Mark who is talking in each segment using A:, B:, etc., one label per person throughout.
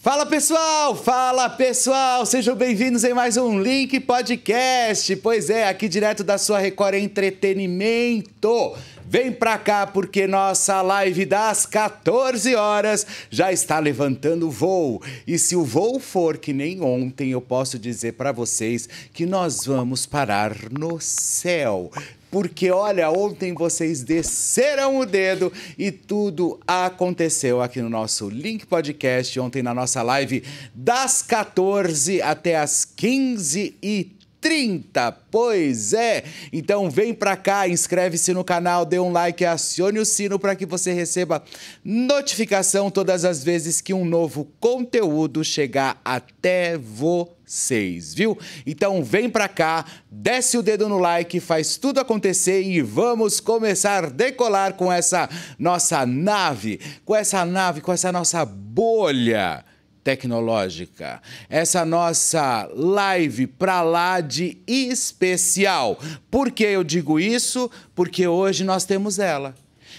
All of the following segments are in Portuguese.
A: Fala pessoal, fala pessoal, sejam bem-vindos em mais um Link Podcast. Pois é, aqui direto da sua Record Entretenimento. Vem pra cá porque nossa live das 14 horas já está levantando voo. E se o voo for que nem ontem, eu posso dizer para vocês que nós vamos parar no céu porque olha, ontem vocês desceram o dedo e tudo aconteceu aqui no nosso Link Podcast, ontem na nossa live, das 14 até as 15h30. 30, pois é. Então vem pra cá, inscreve-se no canal, dê um like, acione o sino para que você receba notificação todas as vezes que um novo conteúdo chegar até você 6, viu? Então vem pra cá, desce o dedo no like, faz tudo acontecer e vamos começar a decolar com essa nossa nave, com essa nave, com essa nossa bolha tecnológica. Essa nossa live para lá de especial. Por que eu digo isso? Porque hoje nós temos ela.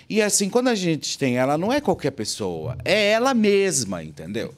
A: E assim, quando a gente tem ela, não é qualquer pessoa, é ela mesma, entendeu?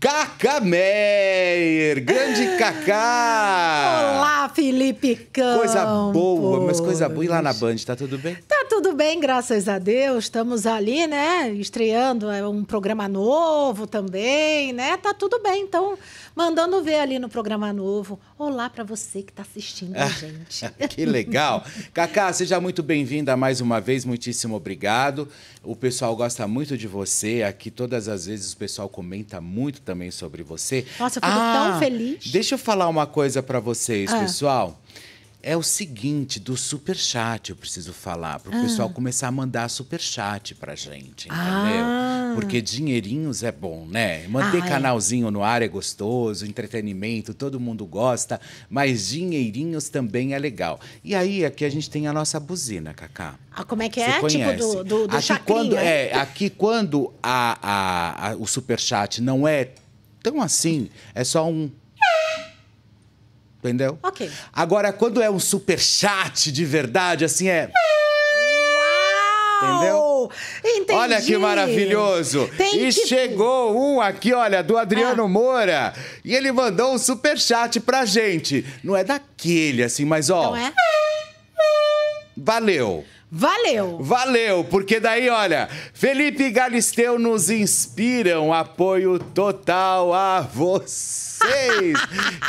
A: Cacá Meyer, grande Cacá! Olá, Felipe Campos! Coisa boa, mas coisa boa. E lá na Band, tá tudo bem?
B: Tá tudo bem, graças a Deus. Estamos ali, né, estreando é, um programa novo também, né? Tá tudo bem. Então, mandando ver ali no programa novo olá para você que está assistindo a ah, gente.
A: que legal! Cacá, seja muito bem-vinda mais uma vez, muitíssimo obrigado. O pessoal gosta muito de você, aqui todas as vezes o pessoal comenta muito também sobre você. Nossa, eu fico ah, tão feliz. Deixa eu falar uma coisa para vocês, ah. pessoal. É o seguinte, do super chat eu preciso falar, para o ah. pessoal começar a mandar super chat para gente, entendeu? Ah. Porque dinheirinhos é bom, né? Manter ah, é. canalzinho é. no ar é gostoso, entretenimento, todo mundo gosta, mas dinheirinhos também é legal. E aí aqui a gente tem a nossa buzina, Cacá.
B: Ah, como é que é? conhece. Tipo do, do, do aqui quando é,
A: aqui quando a, a, a, o super chat não é tão assim, é só um Entendeu? Ok. Agora, quando é um super chat de verdade, assim é.
B: Entendeu? Entendi. Olha que maravilhoso. Tem e que...
A: chegou um aqui, olha, do Adriano ah. Moura. E ele mandou um super chat pra gente. Não é daquele, assim, mas ó. Não é? Valeu.
B: Valeu!
A: Valeu, porque daí, olha, Felipe e Galisteu nos inspiram apoio total a você vocês.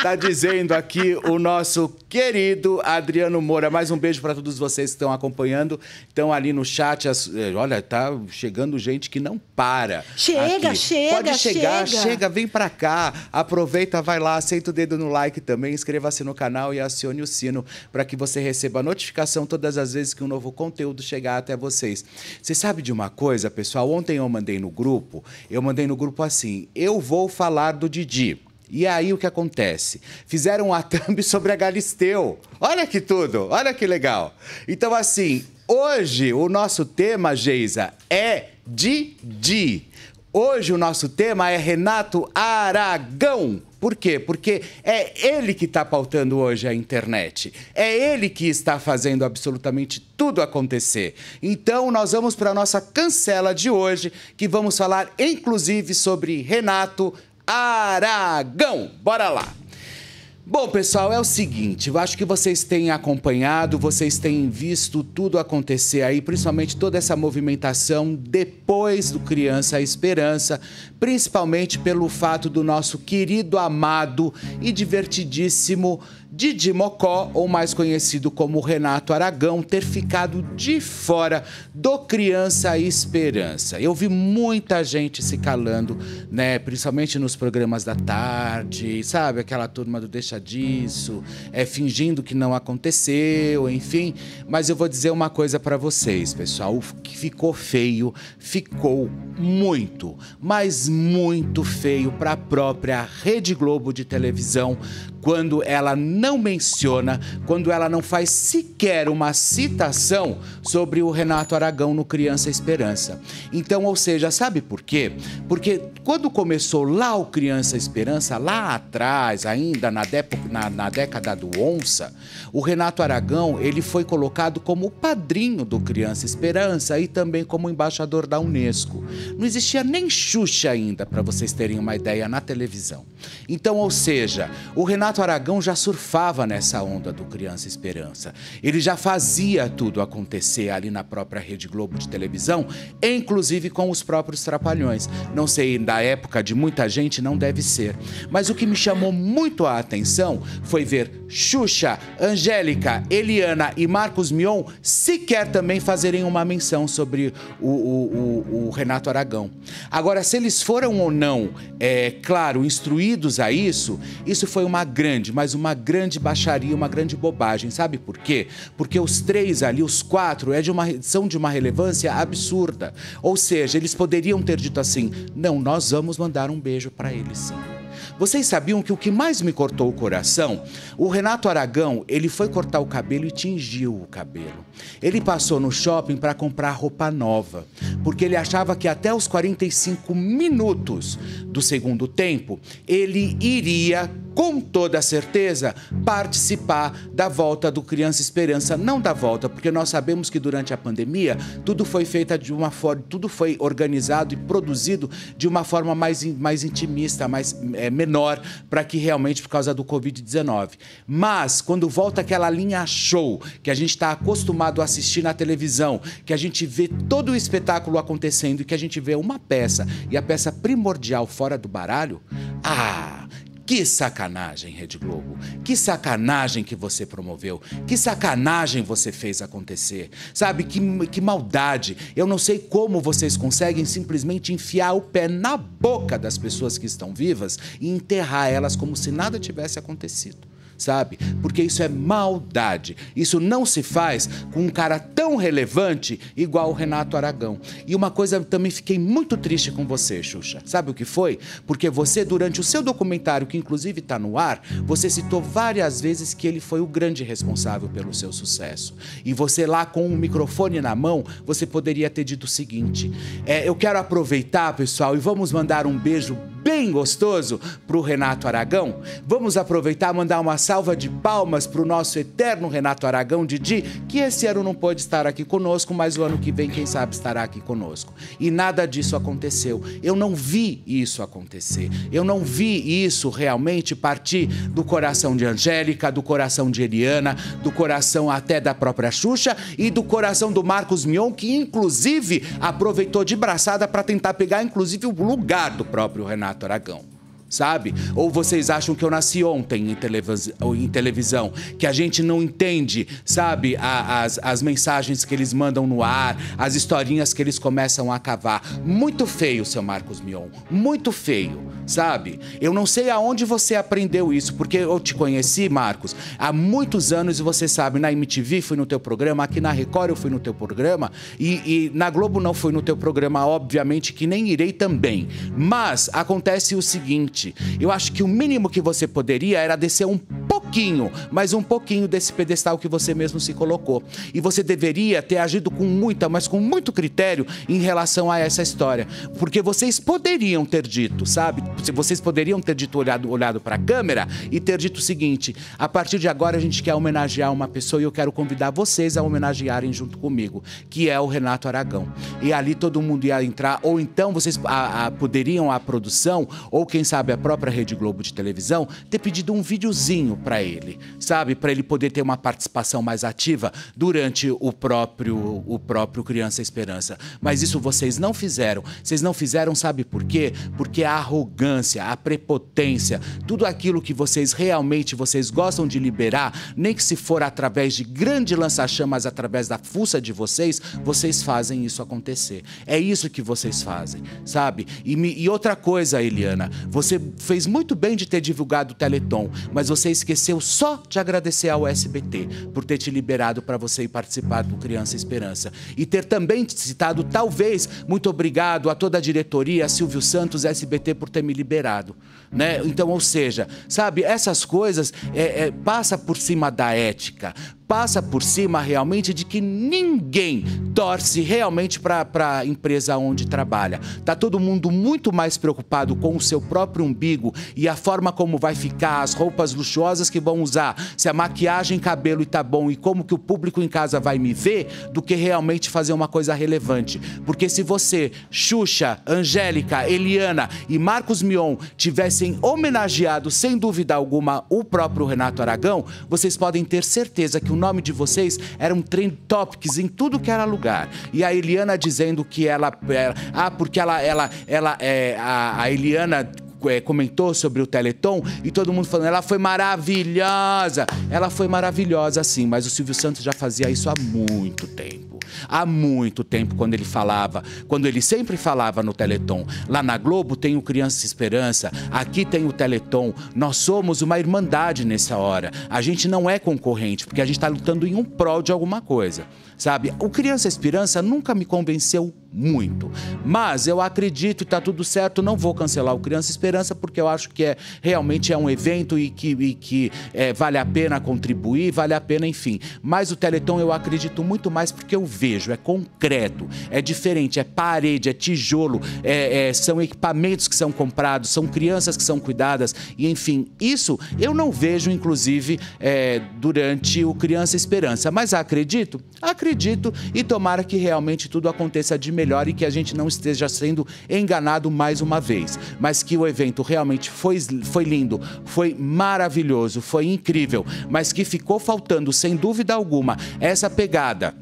A: Tá dizendo aqui o nosso querido Adriano Moura. Mais um beijo para todos vocês que estão acompanhando. Estão ali no chat. As... Eh, olha, tá chegando gente que não para. Chega, aqui. chega, Pode chegar, chega. chega, vem para cá. Aproveita, vai lá, aceita o dedo no like também, inscreva-se no canal e acione o sino para que você receba a notificação todas as vezes que um novo conteúdo chegar até vocês. Você sabe de uma coisa, pessoal? Ontem eu mandei no grupo, eu mandei no grupo assim: eu vou falar do Didi. E aí o que acontece? Fizeram a thumb sobre a Galisteu. Olha que tudo, olha que legal. Então, assim, hoje o nosso tema, Geisa, é Didi. Hoje o nosso tema é Renato Aragão. Por quê? Porque é ele que está pautando hoje a internet. É ele que está fazendo absolutamente tudo acontecer. Então, nós vamos para a nossa cancela de hoje, que vamos falar inclusive sobre Renato Aragão. Aragão. Bora lá! Bom, pessoal, é o seguinte, eu acho que vocês têm acompanhado, vocês têm visto tudo acontecer aí, principalmente toda essa movimentação depois do Criança Esperança, principalmente pelo fato do nosso querido, amado e divertidíssimo Didi Mocó, ou mais conhecido como Renato Aragão, ter ficado de fora do Criança e Esperança. Eu vi muita gente se calando, né? Principalmente nos programas da tarde, sabe? Aquela turma do deixa disso, é fingindo que não aconteceu, enfim. Mas eu vou dizer uma coisa para vocês, pessoal, o que ficou feio, ficou muito, mas muito feio para a própria Rede Globo de televisão quando ela não menciona, quando ela não faz sequer uma citação sobre o Renato Aragão no Criança Esperança. Então, ou seja, sabe por quê? Porque quando começou lá o Criança Esperança, lá atrás, ainda na, na, na década do Onça, o Renato Aragão ele foi colocado como padrinho do Criança Esperança e também como embaixador da Unesco. Não existia nem Xuxa ainda, para vocês terem uma ideia, na televisão. Então, ou seja, o Renato Renato Aragão já surfava nessa onda do Criança Esperança. Ele já fazia tudo acontecer ali na própria Rede Globo de televisão, inclusive com os próprios Trapalhões. Não sei, da época de muita gente, não deve ser. Mas o que me chamou muito a atenção foi ver Xuxa, Angélica, Eliana e Marcos Mion sequer também fazerem uma menção sobre o, o, o, o Renato Aragão. Agora, se eles foram ou não, é claro, instruídos a isso, isso foi uma grande grande, mas uma grande baixaria, uma grande bobagem. Sabe por quê? Porque os três ali, os quatro, é de uma, são de uma relevância absurda. Ou seja, eles poderiam ter dito assim: não, nós vamos mandar um beijo para eles. sim. Vocês sabiam que o que mais me cortou o coração, o Renato Aragão, ele foi cortar o cabelo e tingiu o cabelo. Ele passou no shopping para comprar roupa nova, porque ele achava que até os 45 minutos do segundo tempo ele iria com toda certeza, participar da volta do Criança Esperança, não da volta, porque nós sabemos que durante a pandemia tudo foi feito de uma forma, tudo foi organizado e produzido de uma forma mais, mais intimista, mais é, menor, para que realmente por causa do Covid-19. Mas quando volta aquela linha show que a gente está acostumado a assistir na televisão, que a gente vê todo o espetáculo acontecendo e que a gente vê uma peça e a peça primordial fora do baralho, ah! Que sacanagem, Rede Globo. Que sacanagem que você promoveu. Que sacanagem você fez acontecer. Sabe, que, que maldade. Eu não sei como vocês conseguem simplesmente enfiar o pé na boca das pessoas que estão vivas e enterrar elas como se nada tivesse acontecido sabe? Porque isso é maldade. Isso não se faz com um cara tão relevante igual o Renato Aragão. E uma coisa também fiquei muito triste com você, Xuxa. Sabe o que foi? Porque você, durante o seu documentário, que inclusive está no ar, você citou várias vezes que ele foi o grande responsável pelo seu sucesso. E você lá com um microfone na mão, você poderia ter dito o seguinte: é, eu quero aproveitar, pessoal, e vamos mandar um beijo bem gostoso para o Renato Aragão. Vamos aproveitar e mandar uma salva de palmas para o nosso eterno Renato Aragão Didi, que esse ano não pôde estar aqui conosco, mas o ano que vem, quem sabe, estará aqui conosco. E nada disso aconteceu. Eu não vi isso acontecer. Eu não vi isso realmente partir do coração de Angélica, do coração de Eliana, do coração até da própria Xuxa e do coração do Marcos Mion, que inclusive aproveitou de braçada para tentar pegar, inclusive, o lugar do próprio Renato. Renato Aragão sabe? Ou vocês acham que eu nasci ontem em, televis em televisão, que a gente não entende, sabe? A, as, as mensagens que eles mandam no ar, as historinhas que eles começam a cavar. Muito feio, seu Marcos Mion, muito feio, sabe? Eu não sei aonde você aprendeu isso, porque eu te conheci, Marcos, há muitos anos e você sabe, na MTV fui no teu programa, aqui na Record eu fui no teu programa e, e na Globo não fui no teu programa, obviamente que nem irei também. Mas acontece o seguinte, eu acho que o mínimo que você poderia era descer um pouquinho, mas um pouquinho desse pedestal que você mesmo se colocou. E você deveria ter agido com muita, mas com muito critério em relação a essa história, porque vocês poderiam ter dito, sabe? Vocês poderiam ter dito olhado, olhado para a câmera e ter dito o seguinte: a partir de agora a gente quer homenagear uma pessoa e eu quero convidar vocês a homenagearem junto comigo, que é o Renato Aragão. E ali todo mundo ia entrar, ou então vocês a, a, poderiam a produção ou quem sabe a própria Rede Globo de televisão ter pedido um videozinho para ele, sabe? Para ele poder ter uma participação mais ativa durante o próprio, o próprio Criança Esperança. Mas isso vocês não fizeram. Vocês não fizeram, sabe por quê? Porque a arrogância, a prepotência, tudo aquilo que vocês realmente vocês gostam de liberar, nem que se for através de grande lança-chamas, através da fuça de vocês, vocês fazem isso acontecer. É isso que vocês fazem, sabe? E, me, e outra coisa, Eliana, você você fez muito bem de ter divulgado o Teleton, mas você esqueceu só de agradecer ao SBT por ter te liberado para você ir participar do Criança Esperança. E ter também citado, talvez, muito obrigado a toda a diretoria, a Silvio Santos, SBT, por ter me liberado. Né? Então, ou seja, sabe, essas coisas é, é, passa por cima da ética, passa por cima realmente de que ninguém torce realmente para a empresa onde trabalha. Tá todo mundo muito mais preocupado com o seu próprio umbigo e a forma como vai ficar, as roupas luxuosas que vão usar, se a maquiagem, cabelo está bom e como que o público em casa vai me ver, do que realmente fazer uma coisa relevante. Porque se você, Xuxa, Angélica, Eliana e Marcos Mion tivessem homenageado sem dúvida alguma o próprio Renato Aragão, vocês podem ter certeza que o nome de vocês eram trend topics em tudo que era lugar. E a Eliana dizendo que ela. ela ah, porque ela. ela, ela é, a, a Eliana é, comentou sobre o Teleton e todo mundo falando, ela foi maravilhosa. Ela foi maravilhosa, sim, mas o Silvio Santos já fazia isso há muito tempo. Há muito tempo, quando ele falava, quando ele sempre falava no Teleton, lá na Globo tem o Criança Esperança, aqui tem o Teleton, nós somos uma irmandade nessa hora. A gente não é concorrente, porque a gente está lutando em um prol de alguma coisa, sabe? O Criança Esperança nunca me convenceu muito. Mas eu acredito e tá tudo certo, não vou cancelar o Criança Esperança, porque eu acho que é realmente é um evento e que, e que é, vale a pena contribuir, vale a pena, enfim. Mas o Teleton eu acredito muito mais porque eu vejo, é concreto, é diferente, é parede, é tijolo, é, é, são equipamentos que são comprados, são crianças que são cuidadas, e enfim, isso eu não vejo, inclusive, é, durante o Criança Esperança. Mas acredito? Acredito, e tomara que realmente tudo aconteça de melhor melhor e que a gente não esteja sendo enganado mais uma vez. Mas que o evento realmente foi, foi lindo, foi maravilhoso, foi incrível, mas que ficou faltando, sem dúvida alguma, essa pegada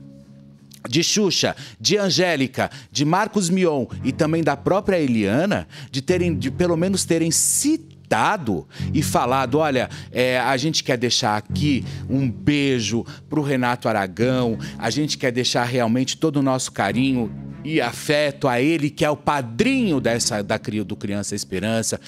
A: de Xuxa, de Angélica, de Marcos Mion e também da própria Eliana, de terem, de pelo menos terem citado e falado: olha, é, a gente quer deixar aqui um beijo para o Renato Aragão, a gente quer deixar realmente todo o nosso carinho e afeto a ele, que é o padrinho dessa, da, do Criança Esperança,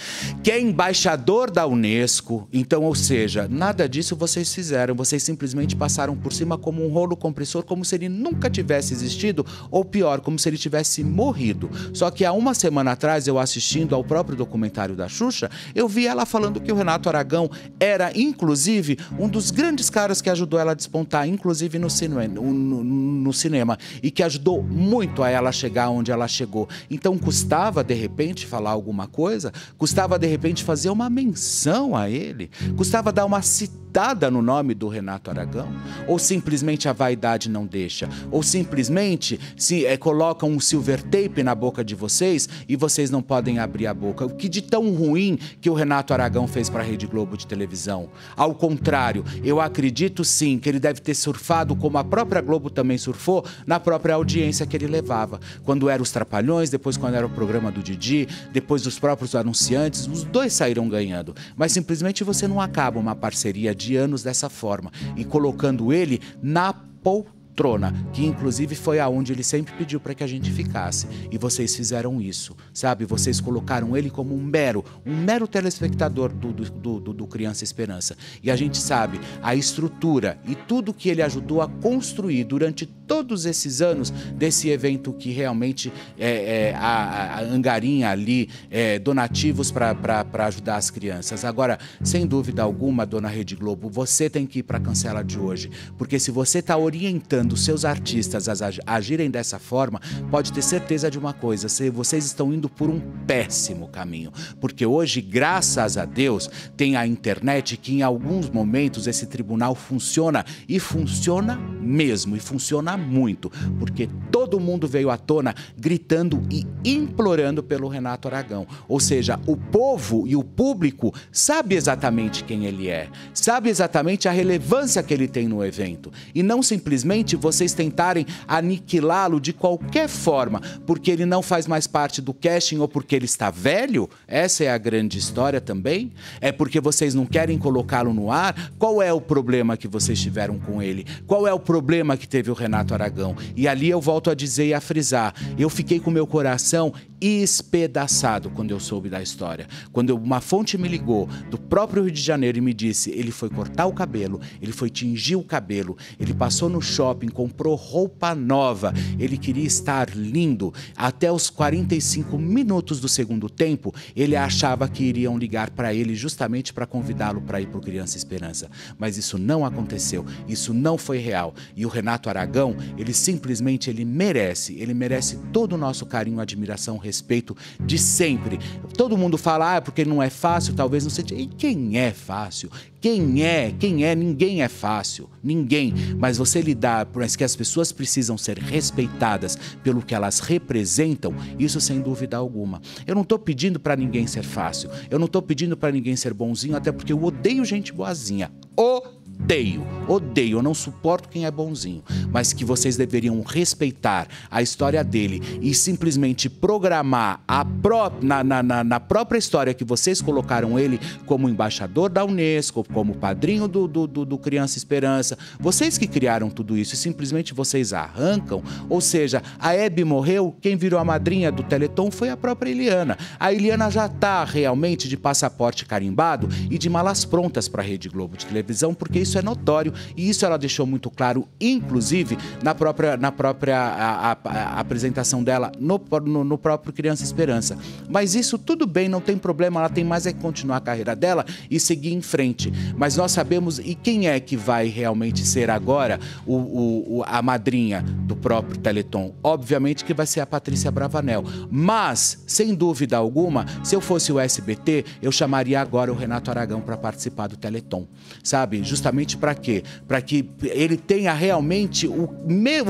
A: que é embaixador da Unesco. Então, ou seja, nada disso vocês fizeram, vocês simplesmente passaram por cima como um rolo compressor, como se ele nunca tivesse existido, ou pior, como se ele tivesse morrido. Só que há uma semana atrás, eu assistindo ao próprio documentário da Xuxa, eu vi ela falando que o Renato Aragão era, inclusive, um dos grandes caras que ajudou ela a despontar, inclusive no cinema, no, no, no cinema e que ajudou muito a ela ela chegar onde ela chegou. Então custava de repente falar alguma coisa, custava de repente fazer uma menção a ele, custava dar uma citada no nome do Renato Aragão, ou simplesmente a vaidade não deixa, ou simplesmente se é, eh, colocam um silver tape na boca de vocês e vocês não podem abrir a boca. O que de tão ruim que o Renato Aragão fez para a Rede Globo de televisão? Ao contrário, eu acredito sim que ele deve ter surfado como a própria Globo também surfou na própria audiência que ele levava. Quando era os Trapalhões, depois quando era o programa do Didi, depois os próprios anunciantes, os dois saíram ganhando. Mas simplesmente você não acaba uma parceria de anos dessa forma e colocando ele na poltrona poltrona, que inclusive foi aonde ele sempre pediu para que a gente ficasse. E vocês fizeram isso, sabe? Vocês colocaram ele como um mero, um mero telespectador do, do, do, do Criança Esperança. E a gente sabe a estrutura e tudo que ele ajudou a construir durante todos esses anos desse evento que realmente é, é, a, a angarinha ali é, donativos para ajudar as crianças. Agora, sem dúvida alguma, dona Rede Globo, você tem que ir para a cancela de hoje, porque se você está orientando seus artistas a agirem dessa forma, pode ter certeza de uma coisa: se vocês estão indo por um péssimo caminho, porque hoje, graças a Deus, tem a internet que em alguns momentos esse tribunal funciona e funciona mesmo e funciona muito, porque todo mundo veio à tona gritando e implorando pelo Renato Aragão. Ou seja, o povo e o público sabe exatamente quem ele é, sabe exatamente a relevância que ele tem no evento. E não simplesmente vocês tentarem aniquilá-lo de qualquer forma, porque ele não faz mais parte do casting ou porque ele está velho. Essa é a grande história também. É porque vocês não querem colocá-lo no ar. Qual é o problema que vocês tiveram com ele? Qual é o problema que teve o Renato? Renato Aragão. E ali eu volto a dizer e a frisar: eu fiquei com meu coração espedaçado quando eu soube da história. Quando uma fonte me ligou do próprio Rio de Janeiro e me disse: ele foi cortar o cabelo, ele foi tingir o cabelo, ele passou no shopping, comprou roupa nova, ele queria estar lindo. Até os 45 minutos do segundo tempo, ele achava que iriam ligar para ele justamente para convidá-lo para ir para o Criança Esperança. Mas isso não aconteceu, isso não foi real. E o Renato Aragão ele simplesmente ele merece, ele merece todo o nosso carinho, admiração, respeito de sempre. Todo mundo fala, ah, porque não é fácil, talvez não seja. E quem é fácil? Quem é? Quem é? Ninguém é fácil. Ninguém. Mas você lidar, isso que as pessoas precisam ser respeitadas pelo que elas representam, isso sem dúvida alguma. Eu não estou pedindo para ninguém ser fácil. Eu não estou pedindo para ninguém ser bonzinho, até porque eu odeio gente boazinha. O odeio, odeio, eu não suporto quem é bonzinho, mas que vocês deveriam respeitar a história dele e simplesmente programar a pró na, na, na, na própria história que vocês colocaram ele como embaixador da Unesco, como padrinho do, do, do, do Criança Esperança. Vocês que criaram tudo isso e simplesmente vocês arrancam. Ou seja, a Hebe morreu, quem virou a madrinha do Teleton foi a própria Eliana. A Eliana já está realmente de passaporte carimbado e de malas prontas para a Rede Globo de televisão, porque isso isso é notório e isso ela deixou muito claro, inclusive na própria, na própria a, a, a apresentação dela no, no, no, próprio Criança Esperança. Mas isso tudo bem, não tem problema, ela tem mais é continuar a carreira dela e seguir em frente. Mas nós sabemos, e quem é que vai realmente ser agora o, o, a madrinha do próprio Teleton? Obviamente que vai ser a Patrícia Bravanel. Mas, sem dúvida alguma, se eu fosse o SBT, eu chamaria agora o Renato Aragão para participar do Teleton, sabe? Justamente para quê? Para que ele tenha realmente o,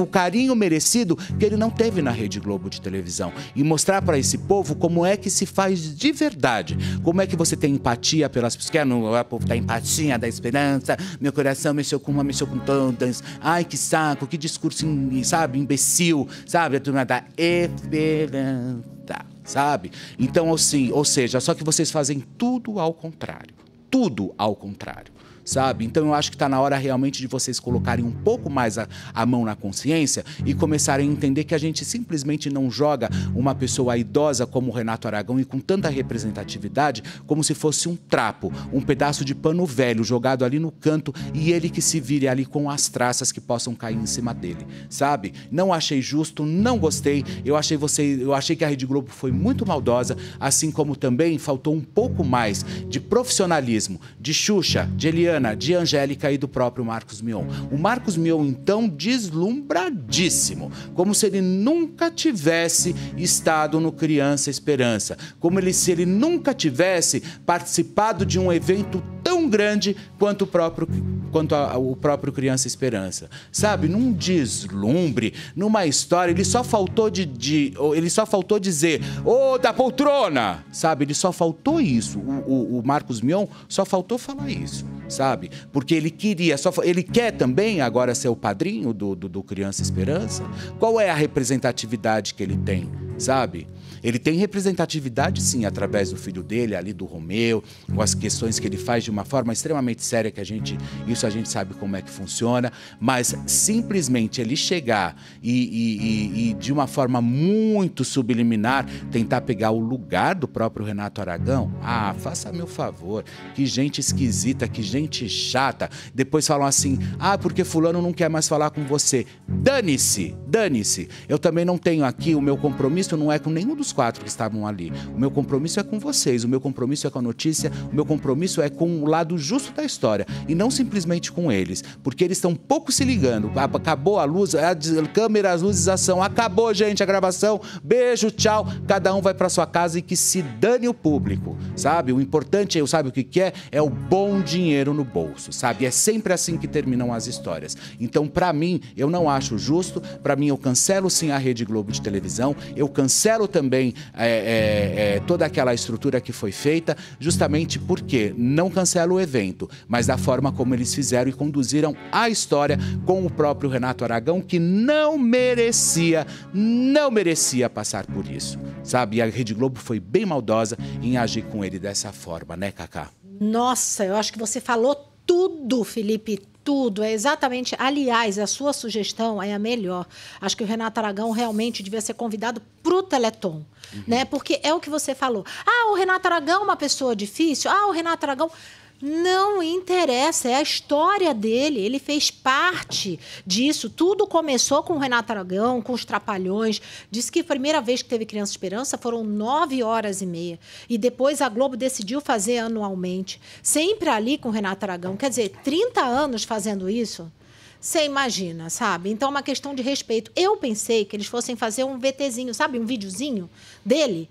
A: o carinho merecido que ele não teve na Rede Globo de televisão. E mostrar para esse povo como é que se faz de verdade. Como é que você tem empatia pelas pessoas. Quer no é, povo da tá empatia, da esperança. Meu coração mexeu com uma, mexeu com todas. Ai, que saco, que discurso, sabe, imbecil. Sabe, a turma da esperança, sabe? Então, assim, ou seja, só que vocês fazem tudo ao contrário. Tudo ao contrário sabe? Então eu acho que está na hora realmente de vocês colocarem um pouco mais a, a mão na consciência e começarem a entender que a gente simplesmente não joga uma pessoa idosa como o Renato Aragão e com tanta representatividade como se fosse um trapo, um pedaço de pano velho jogado ali no canto e ele que se vire ali com as traças que possam cair em cima dele, sabe? Não achei justo, não gostei. Eu achei você, eu achei que a Rede Globo foi muito maldosa, assim como também faltou um pouco mais de profissionalismo de Xuxa, de Eliana Uhum. de Angélica e do próprio Marcos Mion. Uhum. O Marcos Mion, então, deslumbradíssimo, como se ele nunca tivesse estado no Criança Esperança, como ele, se ele nunca tivesse participado de um evento tão grande quanto o próprio quanto a, o próprio Criança Esperança. Sabe, num deslumbre, numa história, ele só faltou de, de ele só faltou dizer, ô, oh, da poltrona! Sabe, ele só faltou isso. O, o, o, Marcos Mion só faltou falar isso, sabe? Porque ele queria, só, ele quer também agora ser o padrinho do, do, do Criança Esperança. Qual é a representatividade que ele tem, sabe? Ele tem representatividade, sim, através do filho dele, ali do Romeu, com as questões que ele faz de uma forma extremamente séria, que a gente, isso a gente sabe como é que funciona, mas simplesmente ele chegar e, e, e, e de uma forma muito subliminar tentar pegar o lugar do próprio Renato Aragão, ah, faça meu favor, que gente esquisita, que gente chata. Depois falam assim, ah, porque fulano não quer mais falar com você. Dane-se, dane-se. Eu também não tenho aqui, o meu compromisso não é com nenhum dos quatro que estavam ali. O meu compromisso é com vocês, o meu compromisso é com a notícia, o meu compromisso é com o lado justo da história e não simplesmente com eles, porque eles estão pouco se ligando. Acabou a luz, a câmera, as luzes, ação. Acabou, gente, a gravação. Beijo, tchau. Cada um vai para sua casa e que se dane o público, sabe? O importante, eu sabe o que, quer é? É o bom dinheiro no bolso, sabe? É sempre assim que terminam as histórias. Então, para mim, eu não acho justo. Para mim, eu cancelo sim a Rede Globo de televisão. Eu cancelo também tem é, é, é, toda aquela estrutura que foi feita, justamente porque não cancela o evento, mas da forma como eles fizeram e conduziram a história com o próprio Renato Aragão, que não merecia, não merecia passar por isso, sabe? E a Rede Globo foi bem maldosa em agir com ele dessa forma, né, Cacá?
B: Nossa, eu acho que você falou tudo, Felipe, tudo. É exatamente, aliás, a sua sugestão é a melhor. Acho que o Renato Aragão realmente devia ser convidado para o Teleton, uhum. né? Porque é o que você falou. Ah, o Renato Aragão é uma pessoa difícil. Ah, o Renato Aragão não interessa, é a história dele. Ele fez parte disso. Tudo começou com o Renato Aragão, com os Trapalhões. disse que a primeira vez que teve Criança Esperança foram nove horas e meia. E depois a Globo decidiu fazer anualmente. Sempre ali com o Renato Aragão. Quer dizer, 30 anos fazendo isso. Você imagina, sabe? Então é uma questão de respeito. Eu pensei que eles fossem fazer um VTzinho, sabe? Um videozinho dele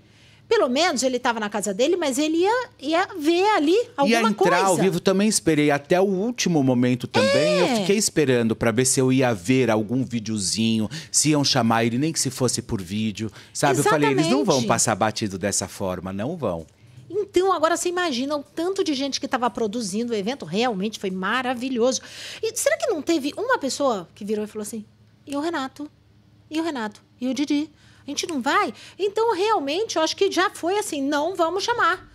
B: pelo menos ele estava na casa dele, mas ele ia, ia ver ali alguma ia entrar coisa. ao vivo
A: também esperei até o último momento também. É. Eu fiquei esperando para ver se eu ia ver algum videozinho, se iam chamar ele nem que se fosse por vídeo, sabe? Exatamente. Eu falei, eles não vão passar batido dessa forma, não vão.
B: Então, agora você imagina o tanto de gente que estava produzindo o evento, realmente foi maravilhoso. E será que não teve uma pessoa que virou e falou assim: e o Renato? E o Renato? E o Didi? A gente não vai? Então, realmente, eu acho que já foi assim, não vamos chamar.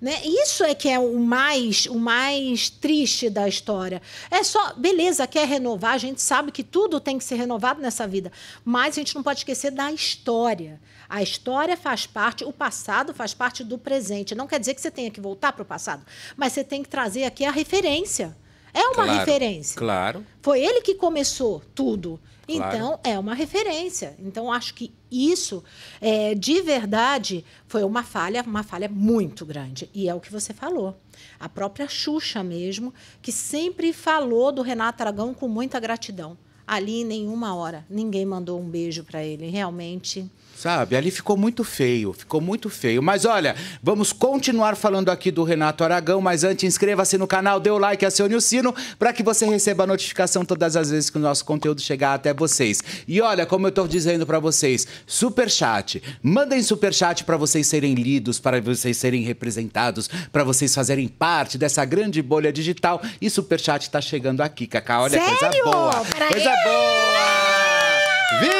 B: Né? Isso é que é o mais, o mais triste da história. É só, beleza, quer renovar, a gente sabe que tudo tem que ser renovado nessa vida, mas a gente não pode esquecer da história. A história faz parte, o passado faz parte do presente. Não quer dizer que você tenha que voltar para o passado, mas você tem que trazer aqui a referência. É uma claro, referência. Claro. Foi ele que começou tudo. Claro. Então, é uma referência. Então, acho que isso, é, de verdade, foi uma falha, uma falha muito grande. E é o que você falou. A própria Xuxa mesmo, que sempre falou do Renato Aragão com muita gratidão. Ali, em nenhuma hora, ninguém mandou um beijo para ele. Realmente.
A: Sabe? Ali ficou muito feio, ficou muito feio. Mas olha, vamos continuar falando aqui do Renato Aragão, mas antes inscreva-se no canal, dê o like, acione o sino para que você receba a notificação todas as vezes que o nosso conteúdo chegar até vocês. E olha, como eu estou dizendo para vocês, super chat. Mandem super chat para vocês serem lidos, para vocês serem representados, para vocês fazerem parte dessa grande bolha digital. E super chat está chegando aqui, Cacá. Olha Sério? coisa boa. Coisa boa. Viu?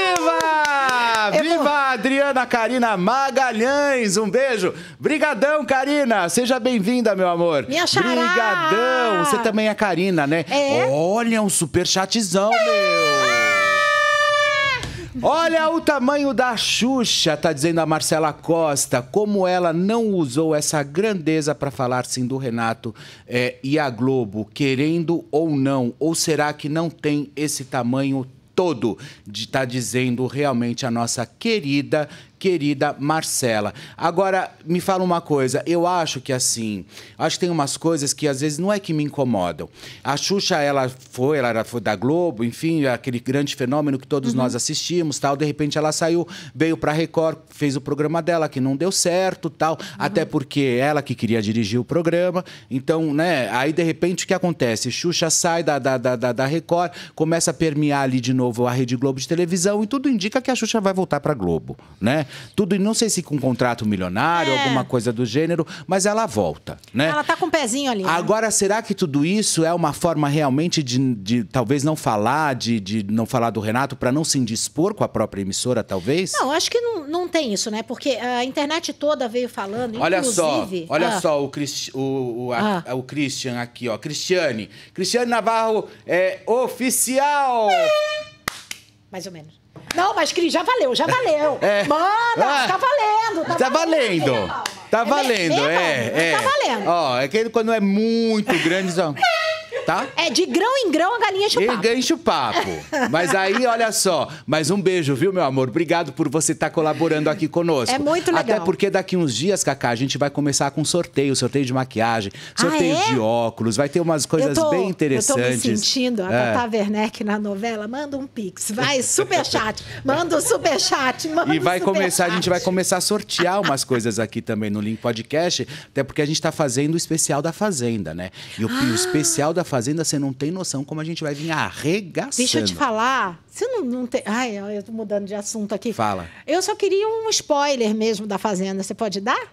A: É Viva a Adriana Karina Magalhães. Um beijo. Brigadão, Karina. Seja bem-vinda, meu amor. Me achará. Brigadão. Você também é Karina, né? É. Olha, um super chatzão, é. meu. Olha o tamanho da Xuxa, tá dizendo a Marcela Costa. Como ela não usou essa grandeza para falar sim do Renato é, e a Globo, querendo ou não? Ou será que não tem esse tamanho todo de estar tá dizendo realmente a nossa querida querida Marcela. Agora, me fala uma coisa, eu acho que assim, acho que tem umas coisas que às vezes não é que me incomodam. A Xuxa, ela foi, ela foi da Globo, enfim, aquele grande fenômeno que todos uhum. nós assistimos, tal, de repente ela saiu, veio para Record, fez o programa dela que não deu certo, tal, uhum. até porque ela que queria dirigir o programa. Então, né, aí de repente o que acontece? Xuxa sai da da, da, da Record, começa a permear ali de novo a Rede Globo de televisão e tudo indica que a Xuxa vai voltar para Globo, né? Tudo, não sei se com um contrato milionário, é. alguma coisa do gênero, mas ela volta,
B: né? Ela tá com o um pezinho ali. Né?
A: Agora, será que tudo isso é uma forma realmente de, de talvez não falar, de, de não falar do Renato para não se indispor com a própria emissora, talvez?
B: Não, acho que não, não tem isso, né? Porque a internet toda veio falando, olha inclusive... Só, olha ah. só,
A: o, o, o, a, ah. o Christian aqui, ó, Cristiane. Cristiane Navarro é oficial!
B: Mais ou menos. Não, mas Cris, já valeu, já valeu. É. Mana, ah, tá valendo. Tá, tá valendo. valendo.
A: Tá é valendo, é. é, é. Tá valendo. Ó, é que quando é muito grande... Só... É, Tá? É de grão
B: em grão a galinha enche o papo. enche o
A: papo. Mas aí, olha só. Mas um beijo, viu, meu amor? Obrigado por você estar tá colaborando aqui conosco. É muito legal. Até porque daqui uns dias, Cacá, a gente vai começar com sorteio. Sorteio de maquiagem, ah, sorteio ah, é? de óculos. Vai ter umas coisas tô, bem interessantes. Eu tô me sentindo a é. Tata
B: Werneck na novela. Manda um pix. Vai, superchat. Manda um superchat. Manda e vai começar, chat. a gente vai
A: começar a sortear umas coisas aqui também no Link Podcast. Até porque a gente tá fazendo o especial da Fazenda, né? E o, ah. o especial da fazenda, você não tem noção como a gente vai vir arregaçando. Deixa eu te
B: falar. Você não, não tem. Ai, eu tô mudando de assunto aqui. Fala. Eu só queria um spoiler mesmo da fazenda. Você pode dar?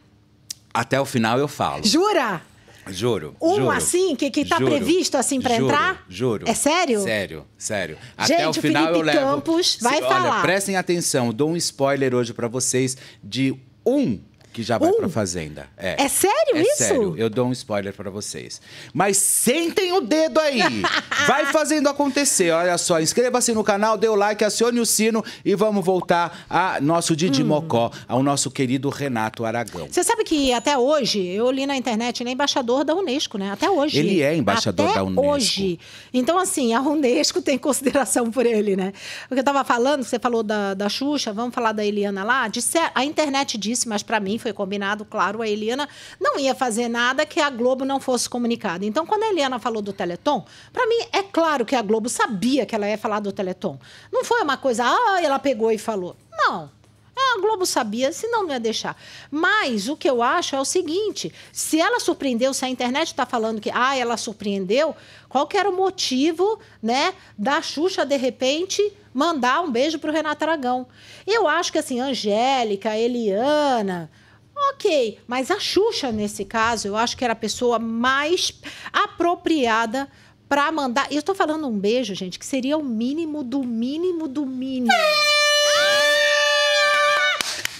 A: Até o final eu falo. Jura? Juro. Um juro, assim,
B: que, que tá juro, previsto assim para entrar?
A: Juro. É sério? Sério, sério. Gente, Até o final Felipe eu levo.
B: Campos vai Se, falar. Olha, prestem
A: atenção, dou um spoiler hoje para vocês de um que já vai uh, pra Fazenda. É, é sério é isso? sério, eu dou um spoiler para vocês. Mas sentem o dedo aí! vai fazendo acontecer, olha só. Inscreva-se no canal, dê o like, acione o sino e vamos voltar a nosso Didi hum. Mocó, ao nosso querido Renato Aragão.
B: Você sabe que até hoje, eu li na internet, ele é embaixador da Unesco, né? Até hoje. Ele é embaixador até da Unesco. hoje. Então, assim, a Unesco tem consideração por ele, né? O que eu tava falando, você falou da, da Xuxa, vamos falar da Eliana lá. Disse, a internet disse, mas para mim foi foi combinado, claro, a Eliana não ia fazer nada que a Globo não fosse comunicada. Então, quando a Eliana falou do Teleton, para mim é claro que a Globo sabia que ela ia falar do Teleton. Não foi uma coisa, ah, ela pegou e falou. Não, a Globo sabia, senão não ia deixar. Mas o que eu acho é o seguinte: se ela surpreendeu, se a internet está falando que ah, ela surpreendeu, qual que era o motivo né, da Xuxa, de repente, mandar um beijo para o Renato Aragão? Eu acho que assim, Angélica, Eliana. Ok, mas a Xuxa, nesse caso, eu acho que era a pessoa mais apropriada para mandar. E Eu estou falando um beijo, gente, que seria o mínimo do mínimo do mínimo. É,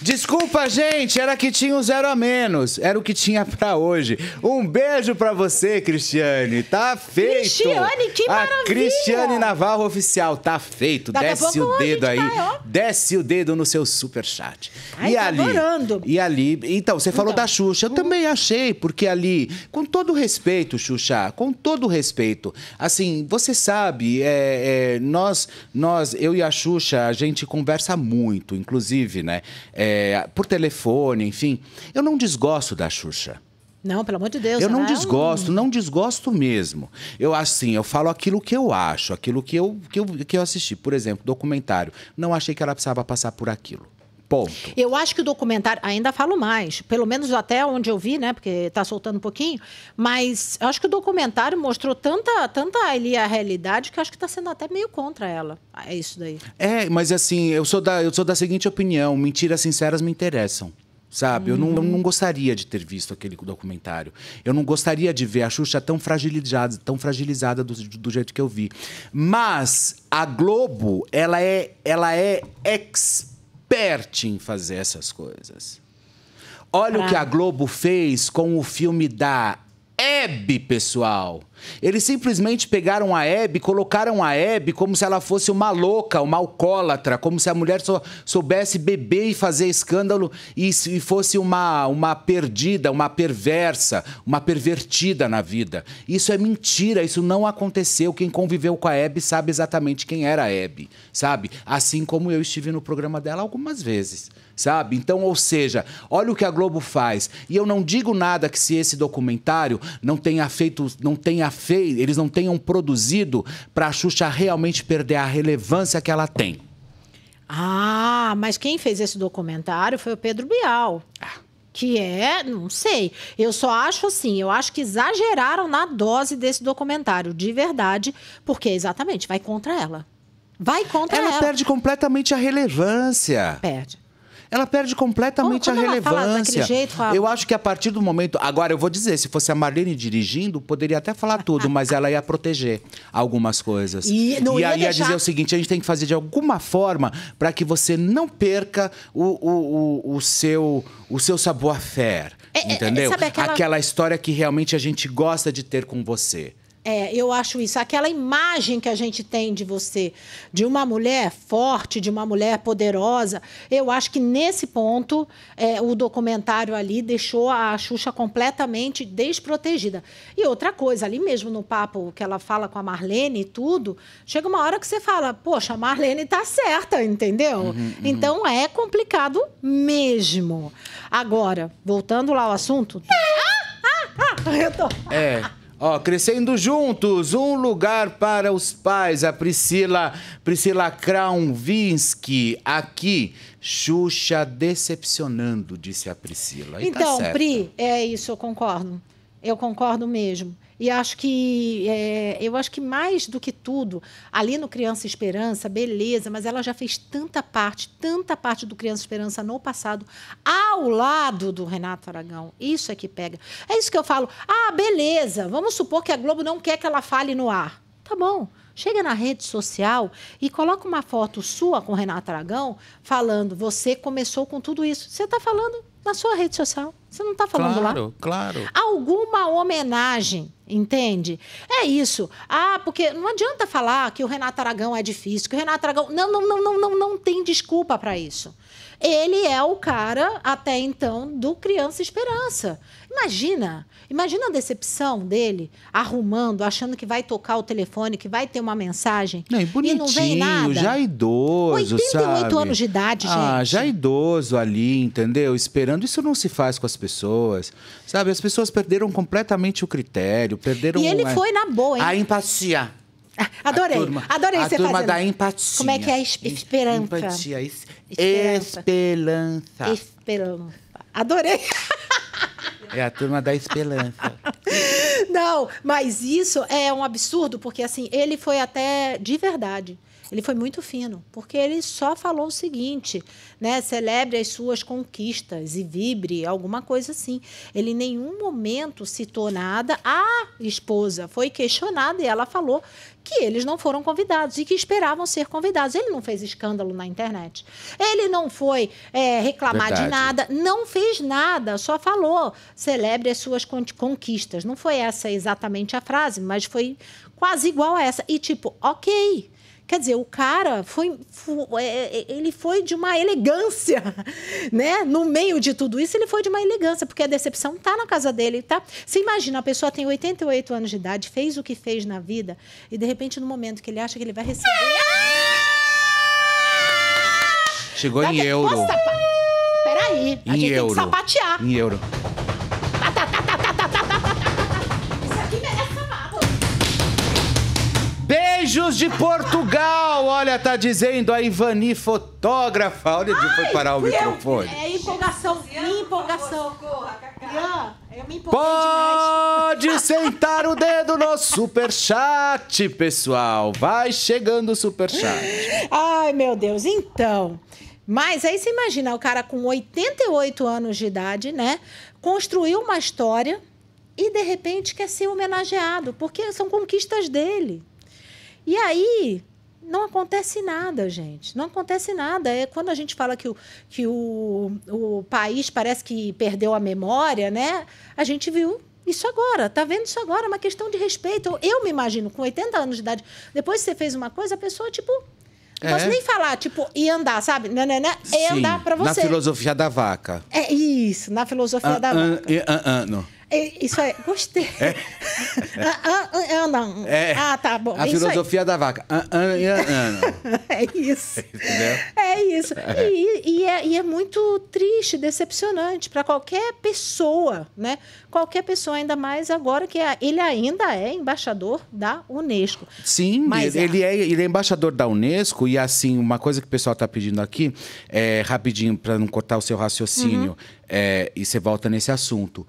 A: Desculpa, gente, era que tinha um zero a menos. Era o que tinha para hoje. Um beijo para você, Cristiane. Tá feito. Cristiane, que maravilha. A Cristiane Navarro Oficial, tá feito. Daqui Desce o dedo tá, aí. Desce o dedo no seu super chat. Ai, e tá ali. Adorando. E ali. Então, você falou então. da Xuxa. Eu também achei, porque ali, com todo respeito, Xuxa, com todo respeito, assim, você sabe, é, é, nós, nós, eu e a Xuxa, a gente conversa muito, inclusive, né? É, é, por telefone, enfim. Eu não desgosto da Xuxa.
B: Não, pelo amor de Deus. Eu não, desgosto,
A: não desgosto mesmo. Eu assim, eu falo aquilo que eu acho, aquilo que eu, que eu, que eu assisti. Por exemplo, documentário. Não achei que ela precisava passar por aquilo. Ponto.
B: Eu acho que o documentário, ainda falo mais, pelo menos até onde eu vi, né? Porque está soltando um pouquinho, mas acho que o documentário mostrou tanta, tanta ali a realidade que acho que está sendo até meio contra ela. É isso daí.
A: É, mas assim, eu sou da, eu sou da seguinte opinião: mentiras sinceras me interessam sabe? Eu, não, eu não gostaria de ter visto aquele documentário. Eu não gostaria de ver a Xuxa tão fragilizada, tão fragilizada do, do jeito que eu vi. Mas a Globo, ela é, ela é expert aperte em fazer essas coisas. Olha o que a Globo fez com o filme da Hebe, pessoal. Eles simplesmente pegaram a Hebe, colocaram a Hebe como se ela fosse uma louca, uma alcoólatra, como se a mulher só soubesse beber e fazer escândalo e, fosse uma, uma perdida, uma perversa, uma pervertida na vida. Isso é mentira, isso não aconteceu. Quem conviveu com a Hebe sabe exatamente quem era a Hebe, sabe? Assim como eu estive no programa dela algumas vezes sabe? Então, ou seja, olha o que a Globo faz. E eu não digo nada que se esse documentário não tenha feito, não tenha tenha feito, eles não tenham produzido para a Xuxa realmente perder a relevância que ela tem.
B: Ah, mas quem fez esse documentário foi o Pedro Bial. Ah. Que é, não sei. Eu só acho assim, eu acho que exageraram na dose desse documentário, de verdade, porque exatamente vai contra ela. Vai contra
A: ela. Ela perde completamente a relevância. Perde ela perde completamente Como a relevância. Jeito, eu acho que a partir do momento. Agora, eu vou dizer, se fosse a Marlene dirigindo, poderia até falar tudo, mas ela ia proteger algumas coisas. E, não e ia, ia deixar... dizer o seguinte: a gente tem que fazer de alguma forma para que você não perca o, o, o, o seu, o seu savoir-faire. É, é, é, entendeu? É, aquela... aquela história que realmente a gente gosta de ter com você.
B: É, eu acho isso. Aquela imagem que a gente tem de você, de uma mulher forte, de uma mulher poderosa, eu acho que nesse ponto é, o documentário ali deixou a Xuxa completamente desprotegida. E outra coisa, ali mesmo no papo que ela fala com a Marlene e tudo, chega uma hora que você fala, poxa, a Marlene tá certa, entendeu? Uhum, uhum. Então é complicado mesmo. Agora, voltando lá ao assunto. É. Ah, ah, ah, eu tô...
A: É. Ó, crescendo juntos, um lugar para os pais. A Priscila, Priscila Kraunvinsky, aqui. Xuxa decepcionando, disse a Priscila. E tá então, tá Pri,
B: é isso, eu concordo. Eu concordo mesmo. E acho que é, eu acho que mais do que tudo, ali no Criança Esperança, beleza, mas ela já fez tanta parte, tanta parte do Criança Esperança no passado, ao lado do Renato Aragão. Isso é que pega. É isso que eu falo. Ah, beleza, vamos supor que a Globo não quer que ela fale no ar. Tá bom. Chega na rede social e coloca uma foto sua com o Renato Aragão falando: você começou com tudo isso. Você está falando na sua rede social. Você não está falando claro, lá? Claro, claro. Alguma homenagem, entende? É isso. Ah, porque não adianta falar que o Renato Aragão é difícil, que o Renato Aragão. Não, não, não, não, não, não tem desculpa para isso. Ele é o cara, até então, do Criança Esperança. Imagina, imagina a decepção dele arrumando, achando que vai tocar o telefone, que vai ter uma mensagem. Não, e bonitinho, e não vem nada. já
A: idoso, 88 sabe? anos de idade, ah, gente. Ah, já idoso ali, entendeu? Esperando, isso não se faz com as pessoas, sabe? As pessoas perderam completamente o critério, perderam... E ele a, foi na boa, hein? A empatia.
B: Ah, adorei, a turma, adorei a turma fazendo. da empatia. Como é que é? Esperança. Empatia. esperança.
A: Esperança.
B: Esperança. Adorei.
A: É a turma da esperança.
B: Não, mas isso é um absurdo, porque assim, ele foi até de verdade. Ele foi muito fino, porque ele só falou o seguinte, né? Celebre as suas conquistas e vibre, alguma coisa assim. Ele em nenhum momento citou nada. A esposa foi questionada e ela falou que eles não foram convidados e que esperavam ser convidados. Ele não fez escândalo na internet. Ele não foi é, reclamar Verdade. de nada, não fez nada, só falou: celebre as suas conquistas. Não foi essa exatamente a frase, mas foi quase igual a essa. E tipo, ok. Quer dizer, o cara foi, foi, é, é, ele foi de uma elegância, né? No meio de tudo isso, ele foi de uma elegância, porque a decepção tá na casa dele, tá? Você imagina, a pessoa tem 88 anos de idade, fez o que fez na vida, e de repente, no momento que ele acha que ele vai receber.
A: Chegou tá em euro.
B: Peraí, a
A: em gente euro. tem que sapatear. Em euro. Beijos de Portugal! Olha, tá dizendo a Ivani fotógrafa. Olha onde foi parar o microfone.
B: É empolgação, minha empolgação.
A: Pode demais. sentar o dedo no superchat, pessoal. Vai chegando o superchat.
B: Ai, meu Deus. Então, mas aí você imagina, o cara com 88 anos de idade, né? Construiu uma história e de repente quer ser homenageado, porque são conquistas dele. E aí não acontece nada, gente. Não acontece nada. É quando a gente fala que o, que o, o país parece que perdeu a memória, né? A gente viu isso agora, tá vendo isso agora, é uma questão de respeito. Eu, me imagino, com 80 anos de idade, depois que você fez uma coisa, a pessoa, tipo, não é. posso nem falar, tipo, e andar, sabe? Né, né, né? E andar para você. Na
A: filosofia da vaca.
B: É isso, na filosofia ah, da ah, vaca.
A: E, an, ah, ano.
B: É, isso é, gostei. É.
A: ah,
B: ah, ah não. É. Ah, tá bom. A é isso filosofia
A: aí. da vaca. Ah, ah, ah,
B: ah é isso. É isso. Né? É e, e, é, e é muito triste, decepcionante para qualquer pessoa, né? Qualquer pessoa, ainda mais agora que ele ainda é embaixador da Unesco.
A: Sim, Mas ele, é. ele é embaixador da Unesco e assim, uma coisa que o pessoal está pedindo aqui, é, rapidinho para não cortar o seu raciocínio, uhum. e você volta nesse assunto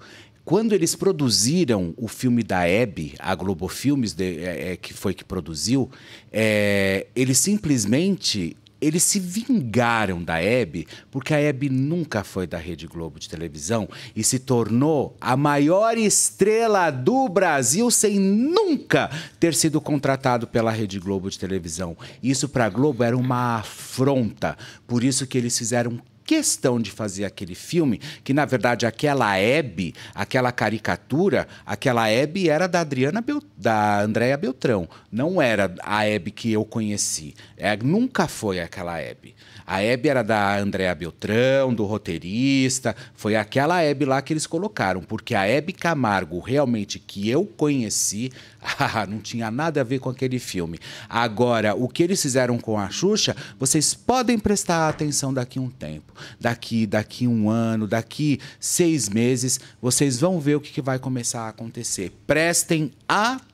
A: quando eles produziram o filme da Hebe, a Globo Filmes, de, é, é, que foi que produziu, é, eles simplesmente eles se vingaram da Hebe, porque a Hebe nunca foi da Rede Globo de televisão e se tornou a maior estrela do Brasil sem nunca ter sido contratado pela Rede Globo de televisão. Isso para a Globo era uma afronta, por isso que eles fizeram questão de fazer aquele filme, que na verdade aquela Hebe, aquela caricatura, aquela Hebe era da Adriana Bel... da Andréa Beltrão, não era a Hebe que eu conheci. É, nunca foi aquela Hebe. A Hebe era da Andréa Beltrão, do roteirista. Foi aquela Hebe lá que eles colocaram, porque a Hebe Camargo, realmente, que eu conheci, ah, não tinha nada a ver com aquele filme. Agora, o que eles fizeram com a Xuxa, vocês podem prestar atenção daqui um tempo. Daqui, daqui um ano, daqui seis meses, vocês vão ver o que, que vai começar a acontecer. Prestem atenção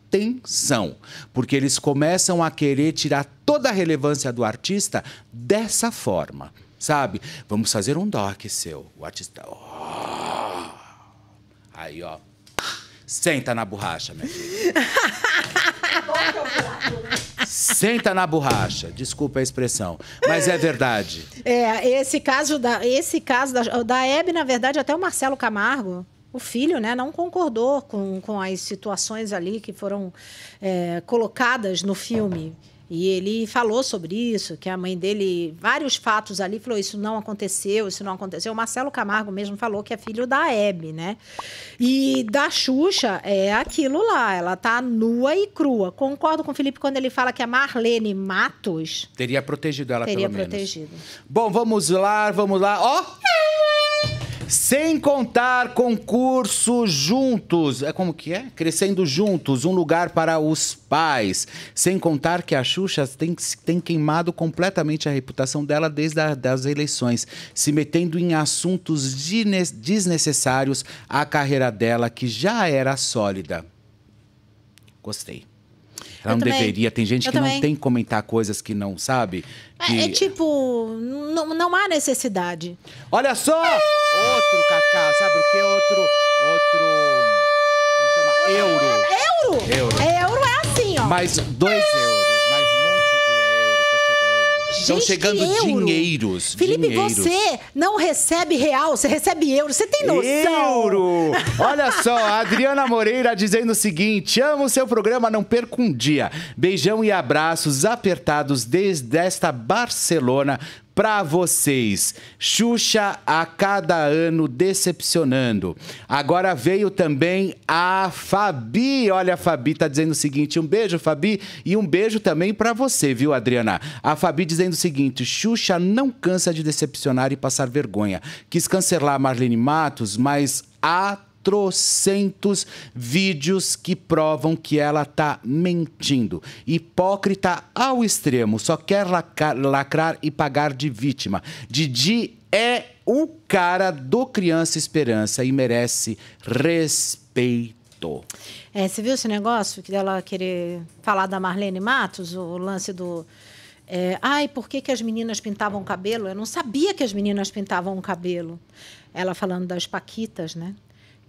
A: porque eles começam a querer tirar toda a relevância do artista dessa forma, sabe? Vamos fazer um doc seu. O artista.
B: Oh.
A: Aí, ó. Senta na borracha, minha filha. Senta na borracha. Desculpa a expressão, mas é verdade.
B: É, esse caso da esse caso da, da Hebe, na verdade, até o Marcelo Camargo o filho né, não concordou com, com as situações ali que foram é, colocadas no filme. E ele falou sobre isso, que a mãe dele, vários fatos ali, falou: isso não aconteceu, isso não aconteceu. O Marcelo Camargo mesmo falou que é filho da Hebe, né? E da Xuxa é aquilo lá, ela tá nua e crua. Concordo com o Felipe quando ele fala que a Marlene Matos.
A: Teria protegido ela teria pelo protegido. menos. Teria protegido. Bom, vamos lá, vamos lá. Ó! Oh! Sem contar concurso juntos. É como que é? Crescendo juntos, um lugar para os pais. Sem contar que a Xuxa tem, tem queimado completamente a reputação dela desde as das eleições, se metendo em assuntos desnecessários à carreira dela, que já era sólida. Gostei. Ela eu não também. deveria. Tem gente eu que também. não tem que comentar coisas que não sabe. É, que... É, é,
B: tipo, não, não há necessidade. Olha só! É. Outro cacá, sabe o que? Outro. Outro.
A: Como chama? É euro. Euro! Euro! Euro é assim, ó. Mais dois euros.
B: Estão chegando dinheiros. Felipe, dinheiros. você não recebe real, você recebe euro. Você tem noção? Euro! Olha só,
A: a Adriana Moreira dizendo o seguinte: amo o seu programa, não perca um dia. Beijão e abraços apertados desde esta Barcelona para vocês. Xuxa a cada ano decepcionando. Agora veio também a Fabi. Olha, a Fabi tá dizendo o seguinte: um beijo, Fabi, e um beijo também para você, viu, Adriana? A Fabi dizendo o seguinte: Xuxa não cansa de decepcionar e passar vergonha. Quis cancelar a Marlene Matos, mas a 400 vídeos que provam que ela está mentindo. Hipócrita ao extremo, só quer lacrar, lacrar e pagar de vítima. Didi é o cara do Criança Esperança e merece respeito.
B: É, você viu esse negócio que dela querer falar da Marlene Matos, o lance do. É, Ai, por que, que as meninas pintavam o cabelo? Eu não sabia que as meninas pintavam o cabelo. Ela falando das Paquitas, né?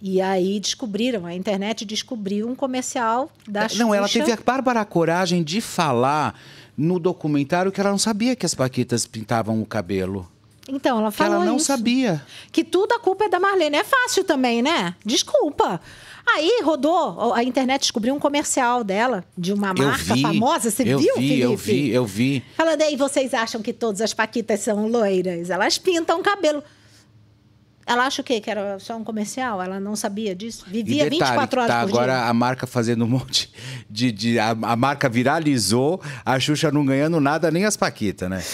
B: E aí descobriram, a internet descobriu um comercial da Xuxa. É, não, ela teve a
A: bárbara coragem de falar no documentário que ela não sabia que as Paquitas pintavam o cabelo.
B: Então, ela falou que ela não isso. sabia. Que tudo a culpa é da Marlene. É fácil também, né? Desculpa. Aí rodou, a internet descobriu um comercial dela, de uma eu marca vi, famosa. Você viu, vi, Felipe? Eu vi, eu vi. Falando, daí vocês acham que todas as paquitas são loiras? Elas pintam o cabelo. Ela acha o quê? Que era só um comercial? Ela não sabia disso? Vivia e detalhe, 24 horas tá por agora dia. Agora a
A: marca fazendo um monte de. de a, a, marca viralizou, a Xuxa não ganhando nada, nem as Paquitas, né?